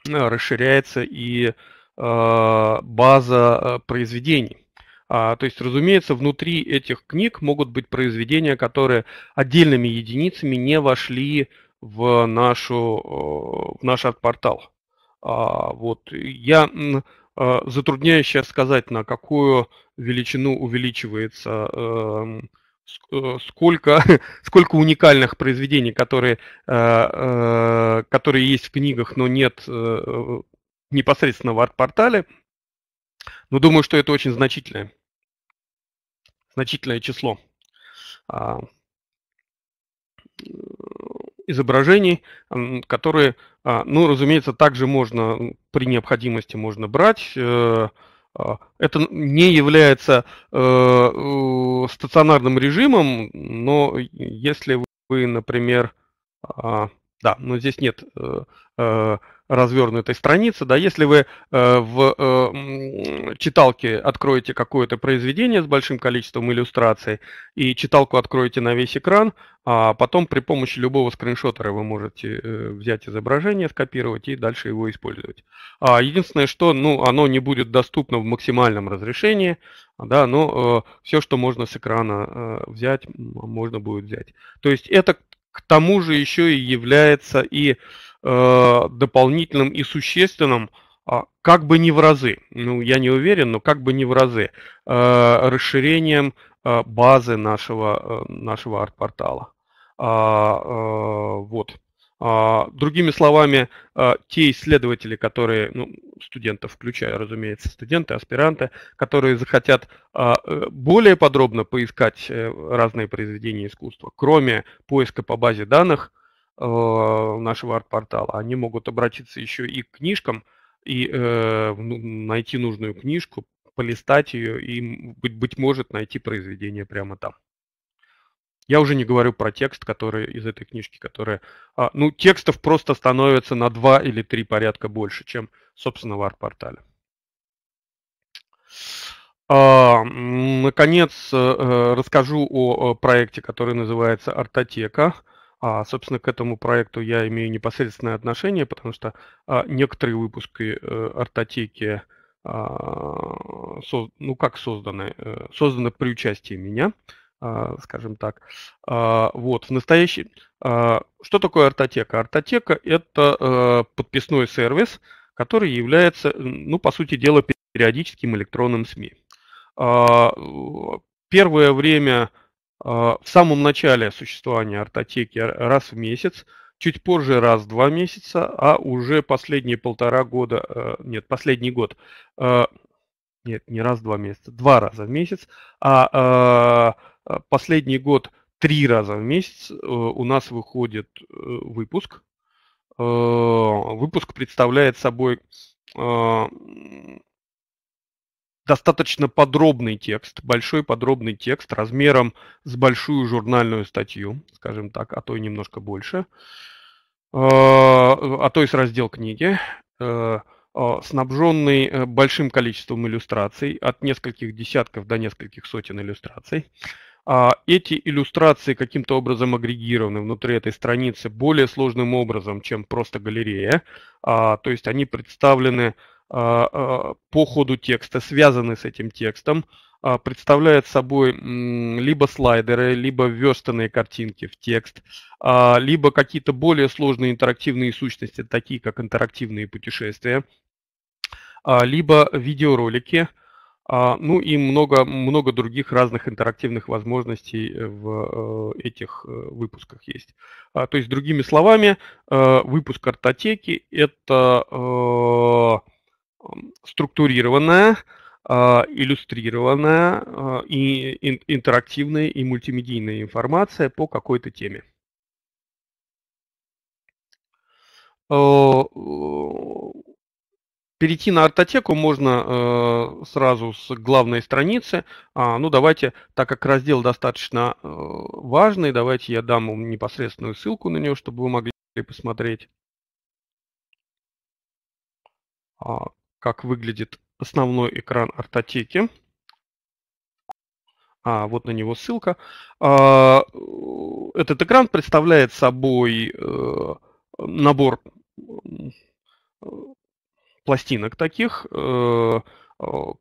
[SPEAKER 1] расширяется и база произведений. То есть, разумеется, внутри этих книг могут быть произведения, которые отдельными единицами не вошли в, нашу, в наш арт-портал. Вот. Я Э, затрудняюсь сказать, на какую величину увеличивается, эм, э, сколько, сколько уникальных произведений, которые, э, которые есть в книгах, но нет непосредственно в арт-портале. Но думаю, что это очень значительное, значительное число. А, изображений, которые, а, ну, разумеется, также можно при необходимости можно брать. Э, а, это не является э, стационарным режимом, но если вы, например, а, да, но здесь нет э, развернутой странице, да, если вы э, в э, читалке откроете какое-то произведение с большим количеством иллюстраций и читалку откроете на весь экран, а потом при помощи любого скриншотера вы можете э, взять изображение, скопировать и дальше его использовать. А единственное, что ну, оно не будет доступно в максимальном разрешении, да, но э, все, что можно с экрана э, взять, можно будет взять. То есть это к тому же еще и является и Э, дополнительным и существенным, а, как бы не в разы, ну я не уверен, но как бы не в разы, э, расширением э, базы нашего, нашего арт-портала. А, вот. А, другими словами, те исследователи, которые, ну, студентов включая, разумеется, студенты, аспиранты, которые захотят более подробно поискать разные произведения искусства, кроме поиска по базе данных – Э, нашего арт-портала, они могут обратиться еще и к книжкам, и э, ну, найти нужную книжку, полистать ее и, быть, быть может, найти произведение прямо там. Я уже не говорю про текст, который из этой книжки, которые... А, ну, текстов просто становится на два или три порядка больше, чем, собственно, в арт-портале. А, наконец, э, э, расскажу о проекте, который называется «Артотека». А, собственно, к этому проекту я имею непосредственное отношение, потому что а, некоторые выпуски э, артотеки, а, со, ну как созданы, э, созданы при участии меня, а, скажем так. А, вот, в настоящий... А, что такое артотека? Артотека – это а, подписной сервис, который является, ну, по сути дела, периодическим электронным СМИ. А, первое время а, в самом начале существования артотеки раз в месяц, чуть позже раз в два месяца, а уже последние полтора года, э, нет, последний год, э, нет, не раз в два месяца, два раза в месяц, а э, последний год три раза в месяц у нас выходит выпуск. Выпуск представляет собой достаточно подробный текст, большой подробный текст размером с большую журнальную статью, скажем так, а то и немножко больше, а, а то и с раздел книги, э, а, снабженный э, большим количеством иллюстраций, от нескольких десятков до нескольких сотен иллюстраций. А эти иллюстрации каким-то образом агрегированы внутри этой страницы более сложным образом, чем просто галерея. То есть они представлены а, а, по ходу текста, связаны с этим текстом, а, представляют собой либо слайдеры, либо верстанные картинки в текст, либо какие-то более сложные интерактивные сущности, такие как интерактивные путешествия, либо видеоролики, ну и много, много других разных интерактивных возможностей в э, этих э, выпусках есть. То есть, другими словами, э, выпуск картотеки – это структурированная, а, иллюстрированная а, и интерактивная и мультимедийная информация по какой-то теме. Э, перейти на артотеку можно э, сразу с главной страницы. А, ну, давайте, так как раздел достаточно э, важный, давайте я дам вам непосредственную ссылку на него, чтобы вы могли посмотреть как выглядит основной экран артотеки. А, вот на него ссылка. А, этот экран представляет собой э, набор пластинок таких, э,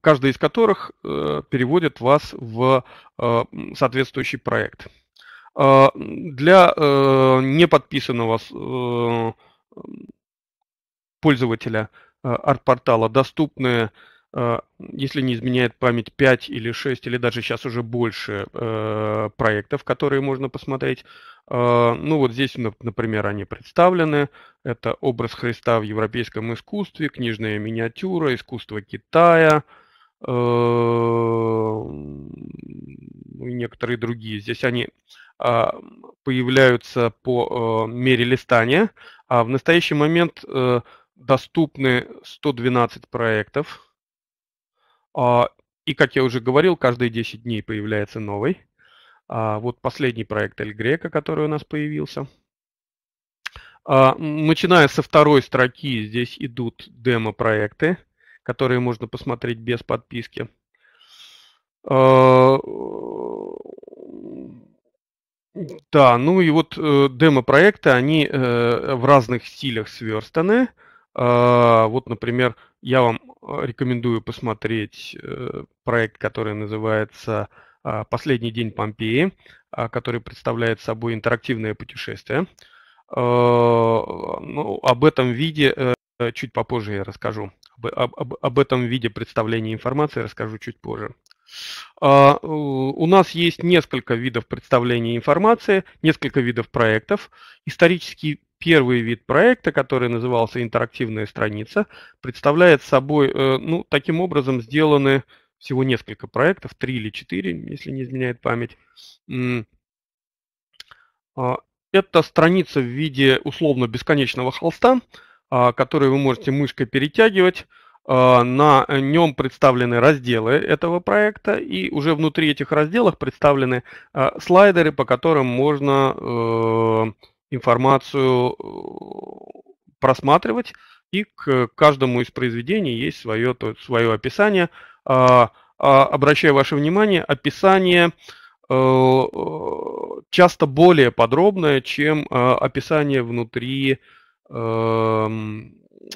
[SPEAKER 1] каждая из которых э, переводит вас в э, соответствующий проект. Э, для э, неподписанного э, пользователя э, арт-портала доступны, э, если не изменяет память, 5 или 6, или даже сейчас уже больше э, проектов, которые можно посмотреть. Ну вот здесь, например, они представлены. Это образ Христа в европейском искусстве, книжная миниатюра, искусство Китая, ну и некоторые другие. Здесь они а, появляются по мере листания. А в настоящий момент доступны 112 проектов. А, и, как я уже говорил, каждые 10 дней появляется новый. А, вот последний проект Эль Грека, который у нас появился. А, начиная со второй строки, здесь идут демо-проекты, которые можно посмотреть без подписки. Да, ну и вот э, демо-проекты, они э, в разных стилях сверстаны. А, вот, например, я вам а, рекомендую посмотреть э, проект, который называется а, «Последний день Помпеи», который представляет собой интерактивное путешествие. Ну, об этом виде э, чуть попозже я расскажу. Об, об, об этом виде представления информации расскажу чуть позже. У нас есть несколько видов представления информации, несколько видов проектов. Исторический Первый вид проекта, который назывался «Интерактивная страница», представляет собой, э, ну, таким образом сделаны всего несколько проектов, три или четыре, если не изменяет память. А, это страница в виде условно бесконечного холста, а, который вы можете мышкой перетягивать. А, на нем представлены разделы этого проекта, и уже внутри этих разделов представлены слайдеры, по которым можно э, информацию э, просматривать, и к каждому из произведений есть свое, то, свое описание. А, а, обращаю ваше внимание, описание э, э, часто более подробное, чем описание внутри, эм,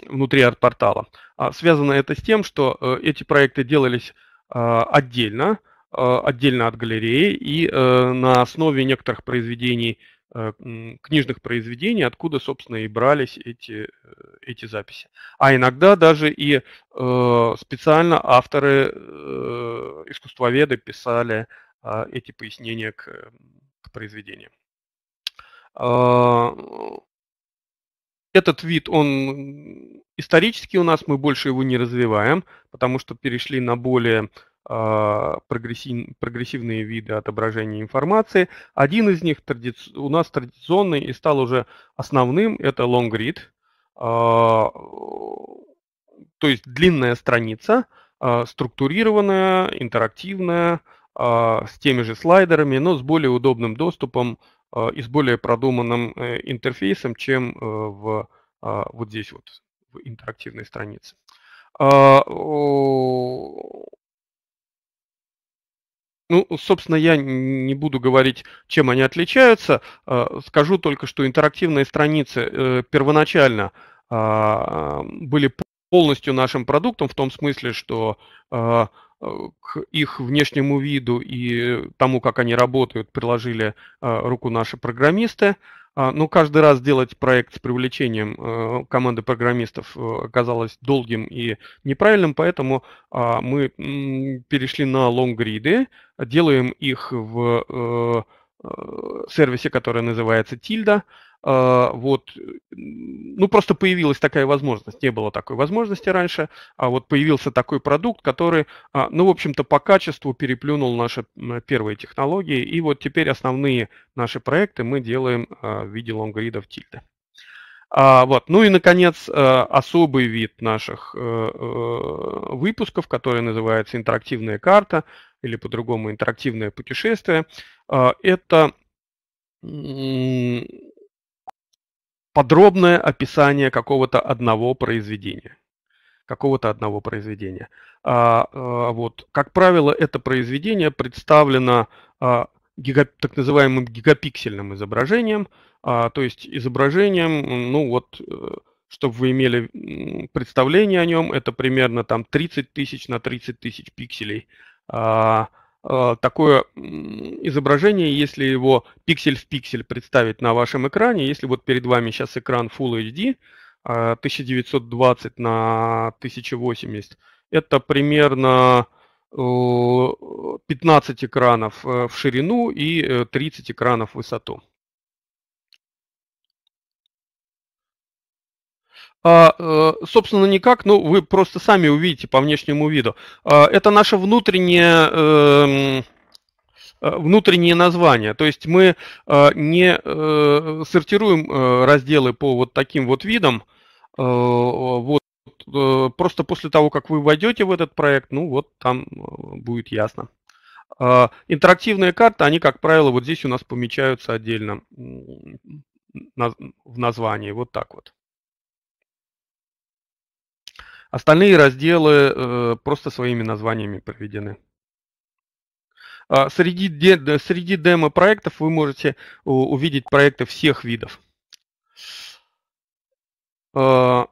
[SPEAKER 1] внутри арт-портала. А, связано это с тем, что эти проекты делались отдельно, отдельно от галереи, и на основе некоторых произведений – Э, книжных произведений, откуда, собственно, и брались эти, э, эти записи. А иногда даже и э, специально авторы, искусствоведы писали а, эти пояснения к, к произведениям. А, этот вид, он исторически у нас, мы больше его не развиваем, потому что перешли на более а, прогрессивные виды отображения информации. Один из них у нас традиционный и стал уже основным, это long read, а, то есть длинная страница, а, структурированная, интерактивная, с теми же слайдерами, но с более удобным доступом и с более продуманным э, интерфейсом, чем э, в, вот здесь вот, в интерактивной странице. Ну, собственно, я не буду говорить, чем они отличаются. А, скажу только, что интерактивные страницы э, первоначально а, были полностью нашим продуктом, в том смысле, что а, э, к их внешнему виду и тому, как они работают, приложили руку наши программисты. А, Но ну, каждый раз делать проект с привлечением э, команды программистов э, оказалось долгим и неправильным, поэтому а, мы перешли на лонгриды, делаем их в э, сервисе, который называется Тильда. А, вот, э, ну просто появилась такая возможность, не было такой возможности раньше, а вот появился такой продукт, который, а, ну в общем-то по качеству переплюнул наши первые технологии, и вот теперь основные наши проекты мы делаем а, в виде лонгридов тильда. Вот. Ну и, наконец, э, особый вид наших э, выпусков, который называется интерактивная карта или по-другому интерактивное путешествие, это подробное описание какого-то одного произведения. Какого-то одного произведения. А, а, вот, как правило, это произведение представлено а, гига, так называемым гигапиксельным изображением, а, то есть изображением, ну вот, э, чтобы вы имели представление о нем, это примерно там 30 тысяч на 30 тысяч пикселей. А, Э, такое изображение, если его пиксель в пиксель представить на вашем экране, если вот перед вами сейчас экран Full HD 1920 э, на 1080, это примерно 15 э, экранов в ширину и 30 экранов в высоту. А, э, собственно, никак, ну, вы просто сами увидите по внешнему виду. А, это наше внутреннее, эм, э, внутреннее название. То есть мы э, не сортируем разделы по вот таким вот видам. Вот просто после того, как вы войдете в этот проект, ну вот там будет ясно. А, Интерактивные карты, они, как правило, вот здесь у нас помечаются отдельно в названии, вот так вот. Остальные разделы э, просто своими названиями проведены А, среди, де, среди демо-проектов вы можете э, увидеть проекты всех видов. А,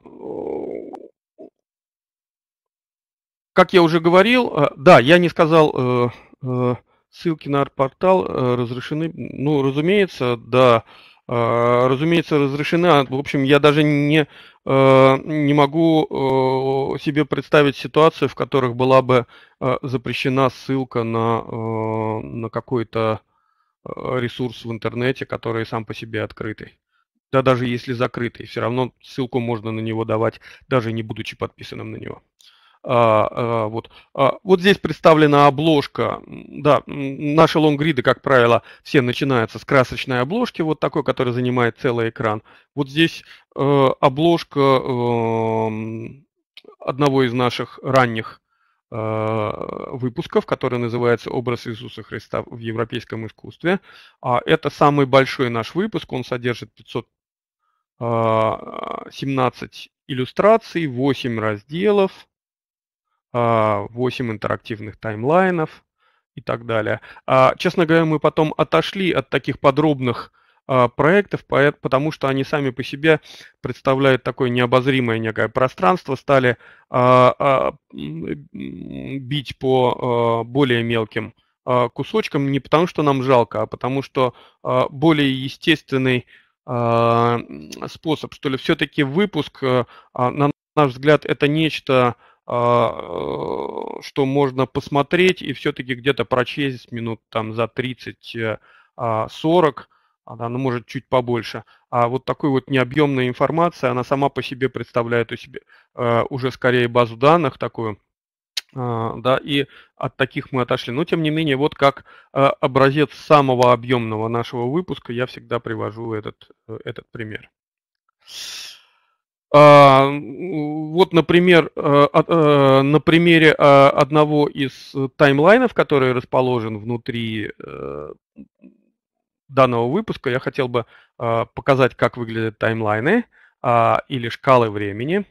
[SPEAKER 1] как я уже говорил, э, да, я не сказал, э, ссылки на арт портал разрешены, ну, разумеется, да, Э, разумеется, разрешена. В общем, я даже не, э, не могу э, себе представить ситуацию, в которых была бы запрещена ссылка на, на какой-то ресурс в интернете, который сам по себе открытый. Да даже если закрытый, все равно ссылку можно на него давать, даже не будучи подписанным на него. А, а, вот. А, вот здесь представлена обложка. Да, наши лонгриды, как правило, все начинаются с красочной обложки, вот такой, который занимает целый экран. Вот здесь э, обложка э, одного из наших ранних э, выпусков, который называется «Образ Иисуса Христа в европейском искусстве». А Это самый большой наш выпуск, он содержит 517 э, иллюстраций, 8 разделов, 8 а, интерактивных таймлайнов и так далее. А, честно говоря, мы потом отошли от таких подробных а, проектов, потому что они сами по себе представляют такое необозримое некое пространство, стали бить по более мелким кусочкам не потому, что нам жалко, а потому что более естественный способ, что ли, все-таки выпуск, на наш взгляд, это нечто а, э, что можно посмотреть и все-таки где-то прочесть минут там за 30-40, э, а, она ну, может чуть побольше. А вот такой вот необъемная информация, она сама по себе представляет у себя э, уже скорее базу данных такую, а, да, и от таких мы отошли. Но тем не менее, вот как образец самого объемного нашего выпуска я всегда привожу этот, этот пример. А, вот, например, э, э, на примере а, одного из таймлайнов, который расположен внутри э, данного выпуска, я хотел бы а, показать, как выглядят таймлайны или шкалы времени,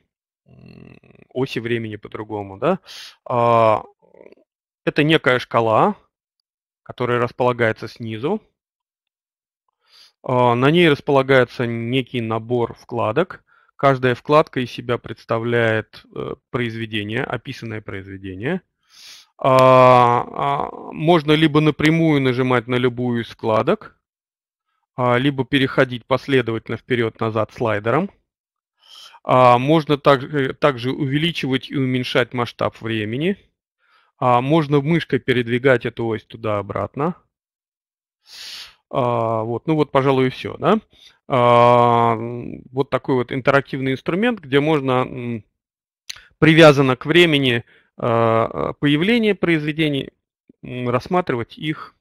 [SPEAKER 1] оси времени по-другому. Да? Это некая шкала, которая располагается снизу. На ней располагается некий набор вкладок – Каждая вкладка из себя представляет э, произведение, описанное произведение. А, а, можно либо напрямую нажимать на любую из вкладок, а, либо переходить последовательно вперед-назад слайдером. Можно также, также увеличивать и уменьшать масштаб времени. Можно мышкой передвигать эту ось туда-обратно. А, вот, ну вот, пожалуй, и все, да. А, вот такой вот интерактивный инструмент, где можно привязано к времени а, появления произведений рассматривать их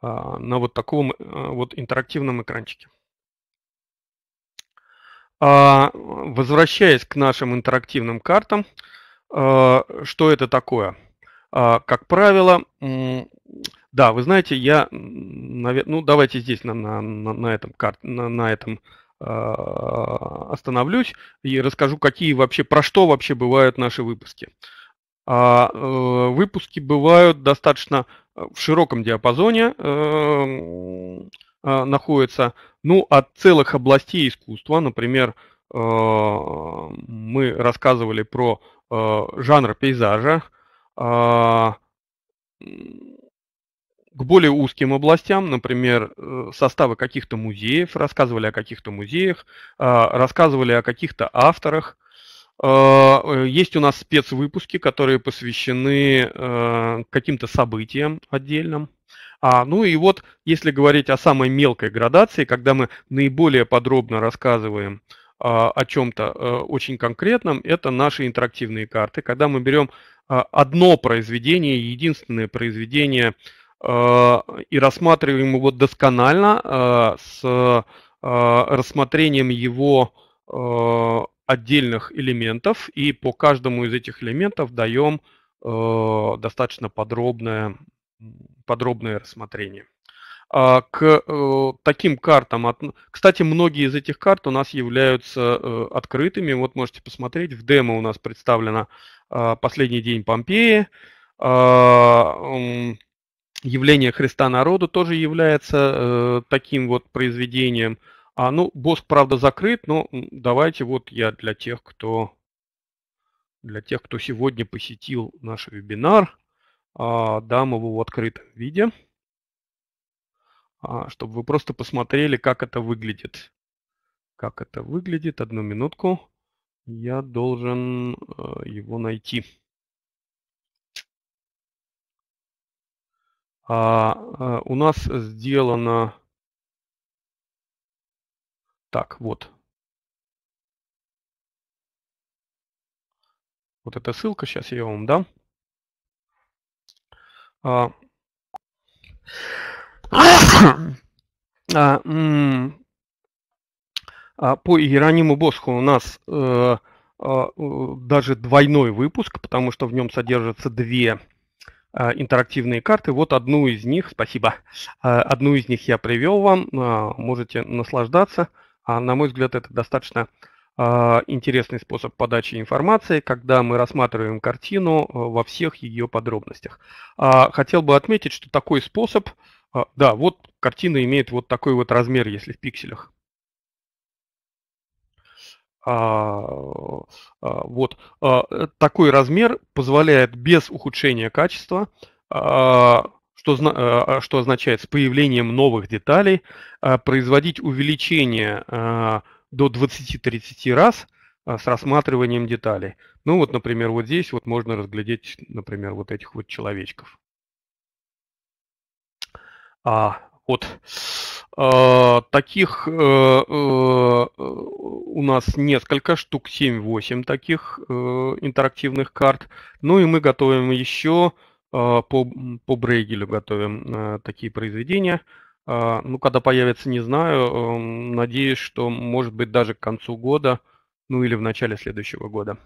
[SPEAKER 1] на вот таком вот интерактивном экранчике. Возвращаясь к нашим интерактивным картам, что это такое? Как правило, да, вы знаете, я, ну давайте здесь на, на, на, этом карт, на, на этом э, остановлюсь и расскажу, какие вообще, про что вообще бывают наши выпуски. А, э, выпуски бывают достаточно э, в широком диапазоне, э, э, находятся, ну, от целых областей искусства, например, э, мы рассказывали про э, жанр пейзажа, э, к более узким областям, например, э, составы каких-то музеев, рассказывали о каких-то музеях, э, рассказывали о каких-то авторах. Э, есть у нас спецвыпуски, которые посвящены каким-то событиям отдельным. А, ну и вот, если говорить о самой мелкой градации, когда мы наиболее подробно рассказываем а, о чем-то а, очень конкретном, это наши интерактивные карты, когда мы берем а, одно произведение, единственное произведение, Э, и рассматриваем его досконально э, с э, рассмотрением его отдельных элементов и по каждому из этих элементов даем достаточно подробное, подробное рассмотрение. А, к таким картам, кстати, многие из этих карт у нас являются открытыми. Вот можете посмотреть, в демо у нас представлено «Последний день Помпеи», а, явление Христа народу тоже является э, таким вот произведением. А, ну, Боск, правда, закрыт, но давайте вот я для тех, кто для тех, кто сегодня посетил наш вебинар, э, дам его в открытом виде, э, а, чтобы вы просто посмотрели, как это выглядит. Как это выглядит. Одну минутку. Я должен э, его найти. А, э, у нас сделано... Так, вот. Вот эта ссылка, сейчас я вам дам. А, а, а, по Иерониму Босху у нас э, а, э, даже двойной выпуск, потому что в нем содержатся две Э, интерактивные карты. Вот одну из них, спасибо, э, одну из них я привел вам, э, можете наслаждаться. А, на мой взгляд, это достаточно интересный способ подачи информации, когда мы рассматриваем картину во всех ее подробностях. А, хотел бы отметить, что такой способ, да, вот картина имеет вот такой вот размер, если в пикселях, а, а, вот а, э, такой размер позволяет без ухудшения качества, что, что означает с появлением новых деталей, производить увеличение до 20-30 раз с рассматриванием деталей. Ну вот, например, вот здесь вот можно разглядеть, например, вот этих вот человечков. А, вот. А, таких э, э, э, у нас несколько, штук 7-8 таких интерактивных карт. Ну и мы готовим еще, а, по, по Брейгелю готовим такие произведения. А, ну, когда появится, не знаю. Эм, надеюсь, что, может быть, даже к концу года, ну или в начале следующего года.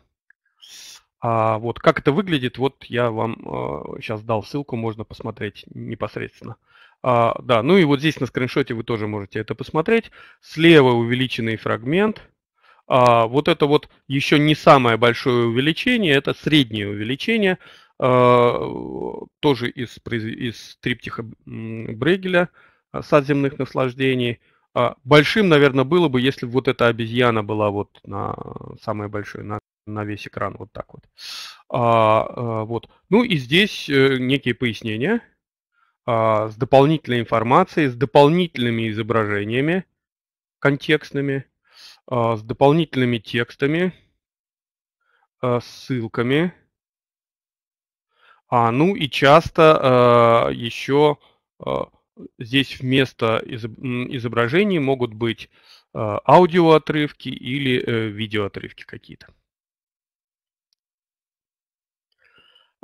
[SPEAKER 1] А вот как это выглядит, вот я вам сейчас дал ссылку, можно посмотреть непосредственно. А, да, ну и вот здесь на скриншоте вы тоже можете это посмотреть. Слева увеличенный фрагмент. А, вот это вот еще не самое большое увеличение, это среднее увеличение, а, тоже из, из триптиха Брегеля а, «Садземных наслаждений». А, большим, наверное, было бы, если бы вот эта обезьяна была вот на самое большое, на на весь экран вот так вот. А, а, вот. Ну и здесь э, некие пояснения а, с дополнительной информацией, с дополнительными изображениями контекстными, а, с дополнительными текстами, а, ссылками. А, ну и часто а, еще а, здесь вместо изображений могут быть а, аудиоотрывки или э, видеоотрывки какие-то.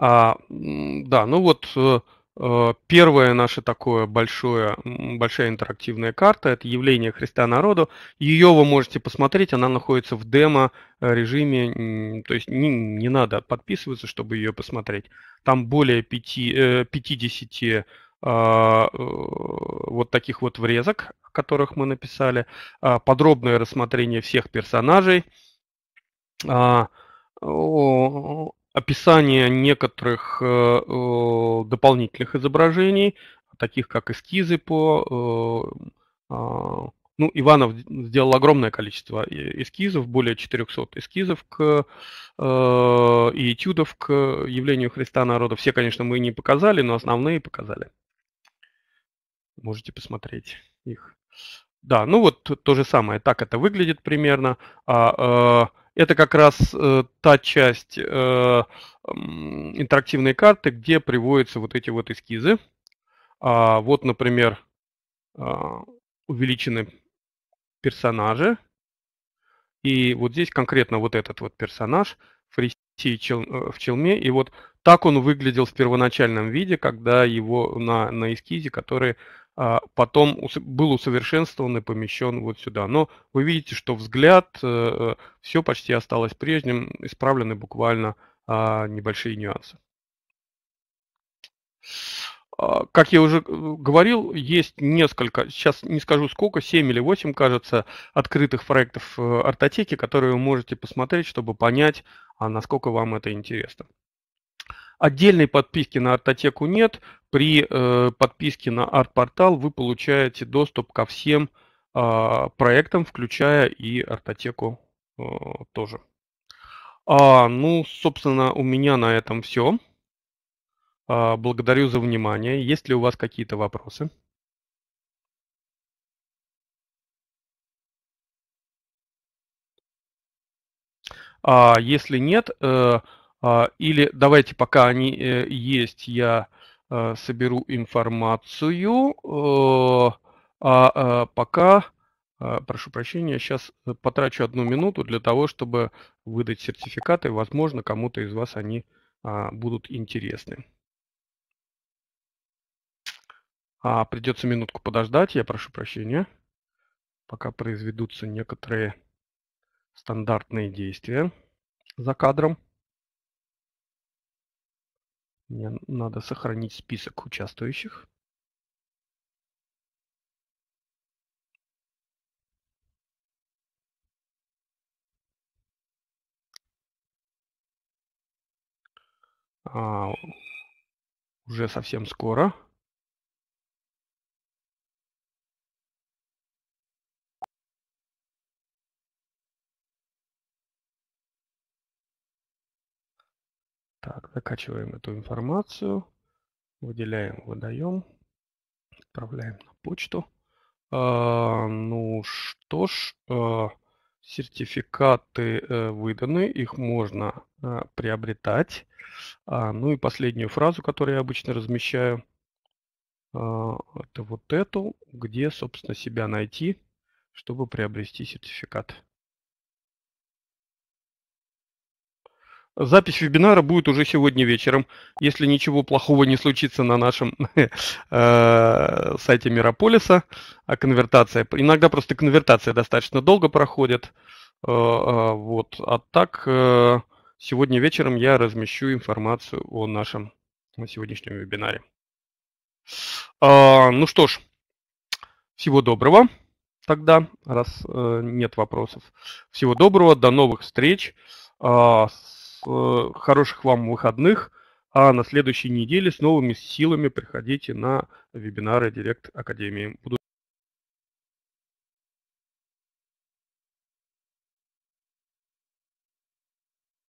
[SPEAKER 1] А, да, ну вот э, Э, первое наше такое большое, большая интерактивная карта – это явление Христа народу. Ее вы можете посмотреть, она находится в демо э, режиме, то есть не, не надо подписываться, чтобы ее посмотреть. Там более 5, 50 э, а, вот таких вот врезок, которых мы написали, а, подробное рассмотрение всех персонажей, а, описание некоторых э, э, дополнительных изображений, таких как эскизы по... Э, а, ну, Иванов сделал огромное количество эскизов, более 400 эскизов к, э, и этюдов к явлению Христа народа. Все, конечно, мы не показали, но основные показали. Можете посмотреть их. Да, ну вот то же самое. Так это выглядит примерно. А, э, это как раз э, та часть э, интерактивной карты, где приводятся вот эти вот эскизы. А, вот, например, э, увеличены персонажи. И вот здесь конкретно вот этот вот персонаж Фрисий чел, э, в челме. И вот так он выглядел в первоначальном виде, когда его на, на эскизе, который а, потом был усовершенствован и помещен вот сюда. Но вы видите, что взгляд, э, все почти осталось прежним, исправлены буквально а, небольшие нюансы. А, как я уже э, говорил, есть несколько, сейчас не скажу сколько, 7 или 8, кажется, открытых проектов э, артотеки, которые вы можете посмотреть, чтобы понять, насколько вам это интересно. Отдельной подписки на Артотеку нет. При э, подписке на арт-портал вы получаете доступ ко всем э, проектам, включая и Артотеку э, тоже. А, ну, собственно, у меня на этом все. А, благодарю за внимание. Есть ли у вас какие-то вопросы? А если нет, э, а, или давайте, пока они э, есть, я э, соберу информацию. Э, а пока, прошу прощения, сейчас потрачу одну минуту для того, чтобы выдать сертификаты. Возможно, кому-то из вас они а, будут интересны. А, придется минутку подождать, я прошу прощения, пока произведутся некоторые стандартные действия за кадром. Мне надо сохранить список участвующих. А, уже совсем скоро. Так, закачиваем эту информацию, выделяем выдаем, отправляем на почту. А, ну что ж, а, сертификаты а, выданы, их можно а, приобретать. А, ну и последнюю фразу, которую я обычно размещаю, а, это вот эту, где, собственно, себя найти, чтобы приобрести сертификат. Запись вебинара будет уже сегодня вечером, если ничего плохого не случится на нашем э, сайте Мирополиса. А конвертация, иногда просто конвертация достаточно долго проходит. Э, э, вот, а так сегодня вечером я размещу информацию о нашем сегодняшнем вебинаре. А, ну что ж, всего доброго тогда, раз нет вопросов. Всего доброго, до новых встреч. А, Э, хороших вам выходных, а на следующей неделе с новыми силами приходите на вебинары Директ Академии.